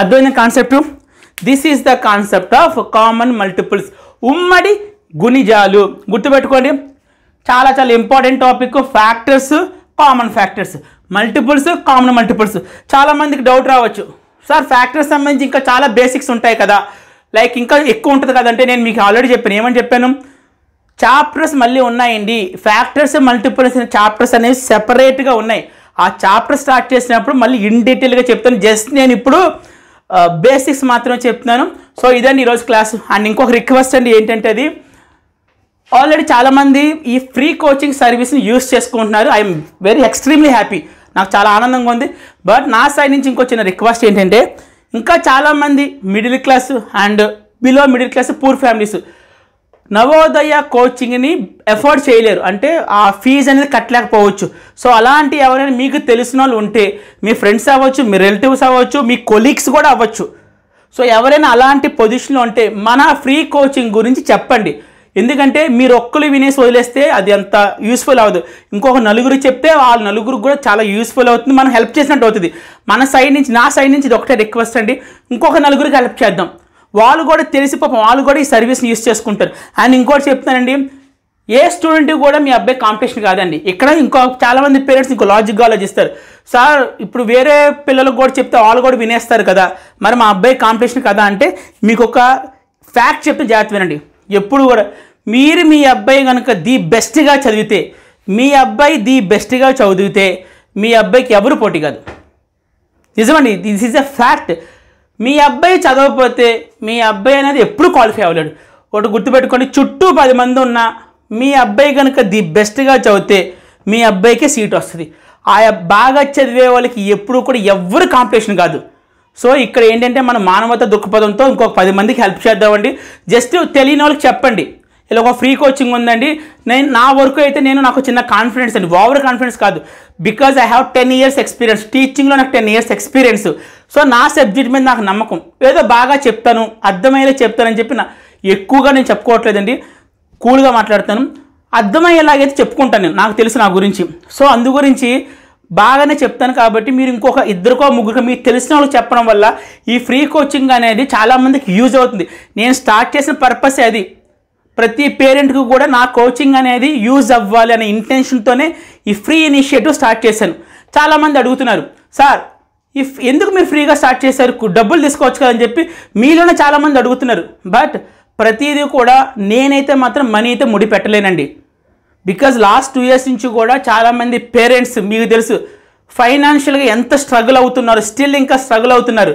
అర్థమైన concept this is the concept of common multiples ఉమ్మడి గుణిజాలు గుర్తుపెట్టుకోండి చాలా చాలా important topic factors common factors multiples common multiples చాలామందికి డౌట్ రావచ్చు సార్ ఫ్యాక్టర్స్ సంబంధించి ఇంకా చాలా బేసిక్స్ ఉంటాయి కదా లైక్ ఇంకా ఎక్కువ ఉంటుంది కదంటే నేను మీకు ఆల్రెడీ చెప్పాను ఏమని చెప్పాను చాప్టర్స్ మళ్ళీ ఉన్నాయండి ఫ్యాక్టర్స్ మల్టిపుల్స్ చాప్టర్స్ అనేవి సెపరేట్గా ఉన్నాయి ఆ చాప్టర్ స్టార్ట్ చేసినప్పుడు మళ్ళీ ఇన్ డీటెయిల్గా చెప్తాను జస్ట్ నేను ఇప్పుడు బేసిక్స్ uh, మాత్రమే చెప్తున్నాను సో ఇదండి ఈరోజు క్లాస్ అండ్ ఇంకొక రిక్వెస్ట్ అండి ఏంటంటే అది ఆల్రెడీ చాలామంది ఈ ఫ్రీ కోచింగ్ సర్వీస్ని యూస్ చేసుకుంటున్నారు ఐఎమ్ వెరీ ఎక్స్ట్రీమ్లీ హ్యాపీ నాకు చాలా ఆనందంగా ఉంది బట్ నా సైడ్ నుంచి ఇంకో చిన్న రిక్వెస్ట్ ఏంటంటే ఇంకా చాలామంది middle class and below middle class poor families Navodaya కోచింగ్ని ఎఫోర్డ్ చేయలేరు అంటే ఆ ఫీజు అనేది కట్టలేకపోవచ్చు సో అలాంటి ఎవరైనా మీకు తెలిసిన వాళ్ళు ఉంటే మీ ఫ్రెండ్స్ అవ్వచ్చు మీ రిలేటివ్స్ అవ్వచ్చు మీ కొలీగ్స్ కూడా అవ్వచ్చు సో ఎవరైనా అలాంటి పొజిషన్లో ఉంటే మన ఫ్రీ కోచింగ్ గురించి చెప్పండి ఎందుకంటే మీరు ఒక్కరు వినేసి వదిలేస్తే అది అంత యూస్ఫుల్ అవ్వదు ఇంకొక నలుగురు చెప్తే వాళ్ళ నలుగురు కూడా చాలా యూస్ఫుల్ అవుతుంది మనం హెల్ప్ చేసినట్టు అవుతుంది మన సైడ్ నుంచి నా సైడ్ నుంచి ఇది ఒకటే రిక్వెస్ట్ అండి ఇంకొక నలుగురికి హెల్ప్ చేద్దాం వాళ్ళు కూడా తెలిసి పాపం వాళ్ళు కూడా ఈ సర్వీస్ని యూస్ చేసుకుంటారు అండ్ ఇంకోటి చెప్తానండి ఏ స్టూడెంట్ కూడా మీ అబ్బాయి కాంపిటీషన్ కాదండి ఇక్కడ ఇంకో చాలామంది పేరెంట్స్ ఇంకో లాజిక్గా ఆలోచిస్తారు సార్ ఇప్పుడు వేరే పిల్లలకు కూడా చెప్తే వాళ్ళు కూడా వినేస్తారు కదా మరి మా అబ్బాయి కాంపిటీషన్ కదా అంటే మీకు ఒక ఫ్యాక్ట్ చెప్తే జాగ్రత్త వినండి ఎప్పుడు కూడా మీరు మీ అబ్బాయి కనుక ది బెస్ట్గా చదివితే మీ అబ్బాయి ది బెస్ట్గా చదివితే మీ అబ్బాయికి ఎవరు పోటీ కాదు నిజమండి దిస్ ఈజ్ ఎ ఫ్యాక్ట్ మీ అబ్బాయి చదవకపోతే మీ అబ్బాయి అనేది ఎప్పుడు క్వాలిఫై అవ్వలేడు ఒకటి గుర్తుపెట్టుకోండి చుట్టూ పది మంది ఉన్న మీ అబ్బాయి కనుక ది బెస్ట్గా చదివితే మీ అబ్బాయికే సీట్ వస్తుంది ఆ బాగా చదివే వాళ్ళకి ఎప్పుడు కూడా ఎవ్వరు కాంపిటీషన్ కాదు సో ఇక్కడ ఏంటంటే మన మానవత దుఃఖపథంతో ఇంకొక పది మందికి హెల్ప్ చేద్దామండి జస్ట్ తెలియని వాళ్ళకి చెప్పండి ఇలా ఒక ఫ్రీ కోచింగ్ ఉందండి నేను నా వరకు అయితే నేను నాకు చిన్న కాన్ఫిడెన్స్ అండి ఓవర్ కాన్ఫిడెన్స్ కాదు because I have ten years experience టీచింగ్లో నాకు టెన్ ఇయర్స్ ఎక్స్పీరియన్స్ సో నా సబ్జెక్ట్ మీద నాకు నమ్మకం ఏదో బాగా చెప్తాను అర్థమయ్యేలా చెప్తానని చెప్పి నా ఎక్కువగా నేను చెప్పుకోవట్లేదండి కూల్గా మాట్లాడతాను అర్థమయ్యేలాగైతే చెప్పుకుంటాను నేను నాకు తెలుసు నా గురించి సో అందు గురించి బాగానే చెప్తాను కాబట్టి మీరు ఇంకొక ఇద్దరికో ముగ్గురు మీకు తెలిసిన వాళ్ళు చెప్పడం వల్ల ఈ ఫ్రీ కోచింగ్ అనేది చాలామందికి యూజ్ అవుతుంది నేను స్టార్ట్ చేసిన పర్పస్ అది ప్రతి పేరెంట్కి కూడా నా కోచింగ్ అనేది యూజ్ అవ్వాలి అనే ఇంటెన్షన్తోనే ఈ ఫ్రీ ఇనిషియేటివ్ స్టార్ట్ చేశాను చాలామంది అడుగుతున్నారు సార్ ఇఫ్ ఎందుకు మీరు ఫ్రీగా స్టార్ట్ చేశారు డబ్బులు తీసుకోవచ్చు కదని చెప్పి మీలోనే చాలామంది అడుగుతున్నారు బట్ ప్రతిదీ కూడా నేనైతే మాత్రం మనీ అయితే ముడిపెట్టలేనండి బికాజ్ లాస్ట్ టూ ఇయర్స్ నుంచి కూడా చాలామంది పేరెంట్స్ మీకు తెలుసు ఫైనాన్షియల్గా ఎంత స్ట్రగుల్ అవుతున్నారు స్టిల్ ఇంకా స్ట్రగుల్ అవుతున్నారు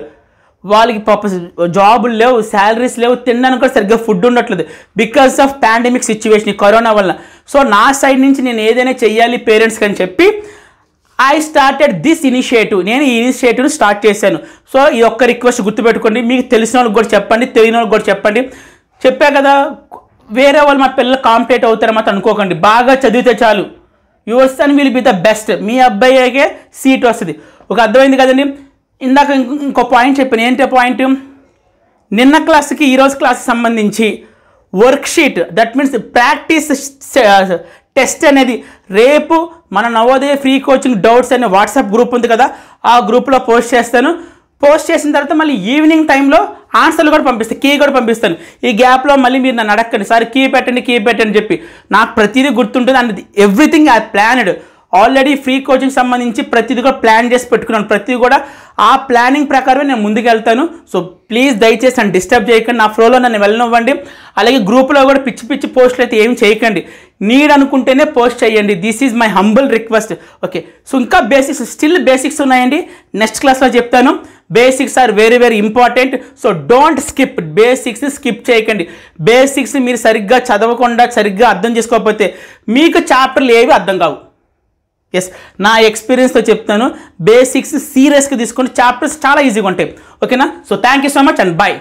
వాళ్ళకి పాప జాబులు లేవు శాలరీస్ లేవు తినడానికి కూడా సరిగ్గా ఫుడ్ ఉండట్లేదు because of pandemic situation corona వల్ల సో నా సైడ్ నుంచి నేను ఏదైనా చెయ్యాలి పేరెంట్స్కి అని చెప్పి ఐ స్టార్టెడ్ దిస్ ఇనిషియేటివ్ నేను ఈ ఇనిషియేటివ్ని స్టార్ట్ చేశాను సో ఈ ఒక్క రిక్వెస్ట్ గుర్తుపెట్టుకోండి మీకు తెలిసిన వాళ్ళకి కూడా చెప్పండి తెలియని వాళ్ళకి కూడా చెప్పండి చెప్పా కదా వేరే వాళ్ళు మా పిల్లలు కాంపిటేట్ అవుతారు మాత్రం అనుకోకండి బాగా చదివితే చాలు your son will be the best మీ అబ్బాయికే సీట్ వస్తుంది ఒక అర్థమైంది కదండి ఇందాక ఇంకో పాయింట్ చెప్పాను ఏంటి పాయింట్ నిన్న క్లాస్కి ఈరోజు క్లాస్కి సంబంధించి worksheet that means practice test అనేది రేపు మన నవోదయ ఫ్రీ కోచింగ్ డౌట్స్ అనే వాట్సాప్ గ్రూప్ ఉంది కదా ఆ గ్రూప్లో పోస్ట్ చేస్తాను పోస్ట్ చేసిన తర్వాత మళ్ళీ ఈవినింగ్ టైంలో ఆన్సర్లు కూడా పంపిస్తాను కీ కూడా పంపిస్తాను ఈ గ్యాప్లో మళ్ళీ మీరు నన్ను అడగండి సార్ కీ పెట్టండి కీ పెట్టండి చెప్పి నాకు ప్రతిదీ గుర్తుంటుంది అన్నది everything I planned already free coaching సంబంధించి ప్రతిదీ కూడా ప్లాన్ చేసి పెట్టుకున్నాను ప్రతిదీ కూడా ఆ ప్లానింగ్ ప్రకారమే నేను ముందుకు వెళ్తాను సో ప్లీజ్ దయచేసి నన్ను డిస్టర్బ్ చేయకండి నా ఫ్లోలో నన్ను వెళ్ళనివ్వండి అలాగే గ్రూప్లో కూడా పిచ్చి పిచ్చి పోస్టులు అయితే ఏం చేయకండి నీడ్ అనుకుంటేనే పోస్ట్ చేయండి this is my humble request okay so ఇంకా బేసిక్స్ స్టిల్ బేసిక్స్ ఉన్నాయండి నెక్స్ట్ క్లాస్లో చెప్తాను basics are very very important so don't skip basics skip చేయకండి బేసిక్స్ మీరు సరిగ్గా చదవకుండా సరిగ్గా అర్థం చేసుకోకపోతే మీకు చాప్టర్లు ఏవి అర్థం కావు ఎస్ నా ఎక్స్పీరియన్స్తో చెప్తాను బేసిక్స్ సీరియస్గా తీసుకుని చాప్టర్స్ చాలా ఈజీగా ఉంటాయి ఓకేనా so thank you so much and bye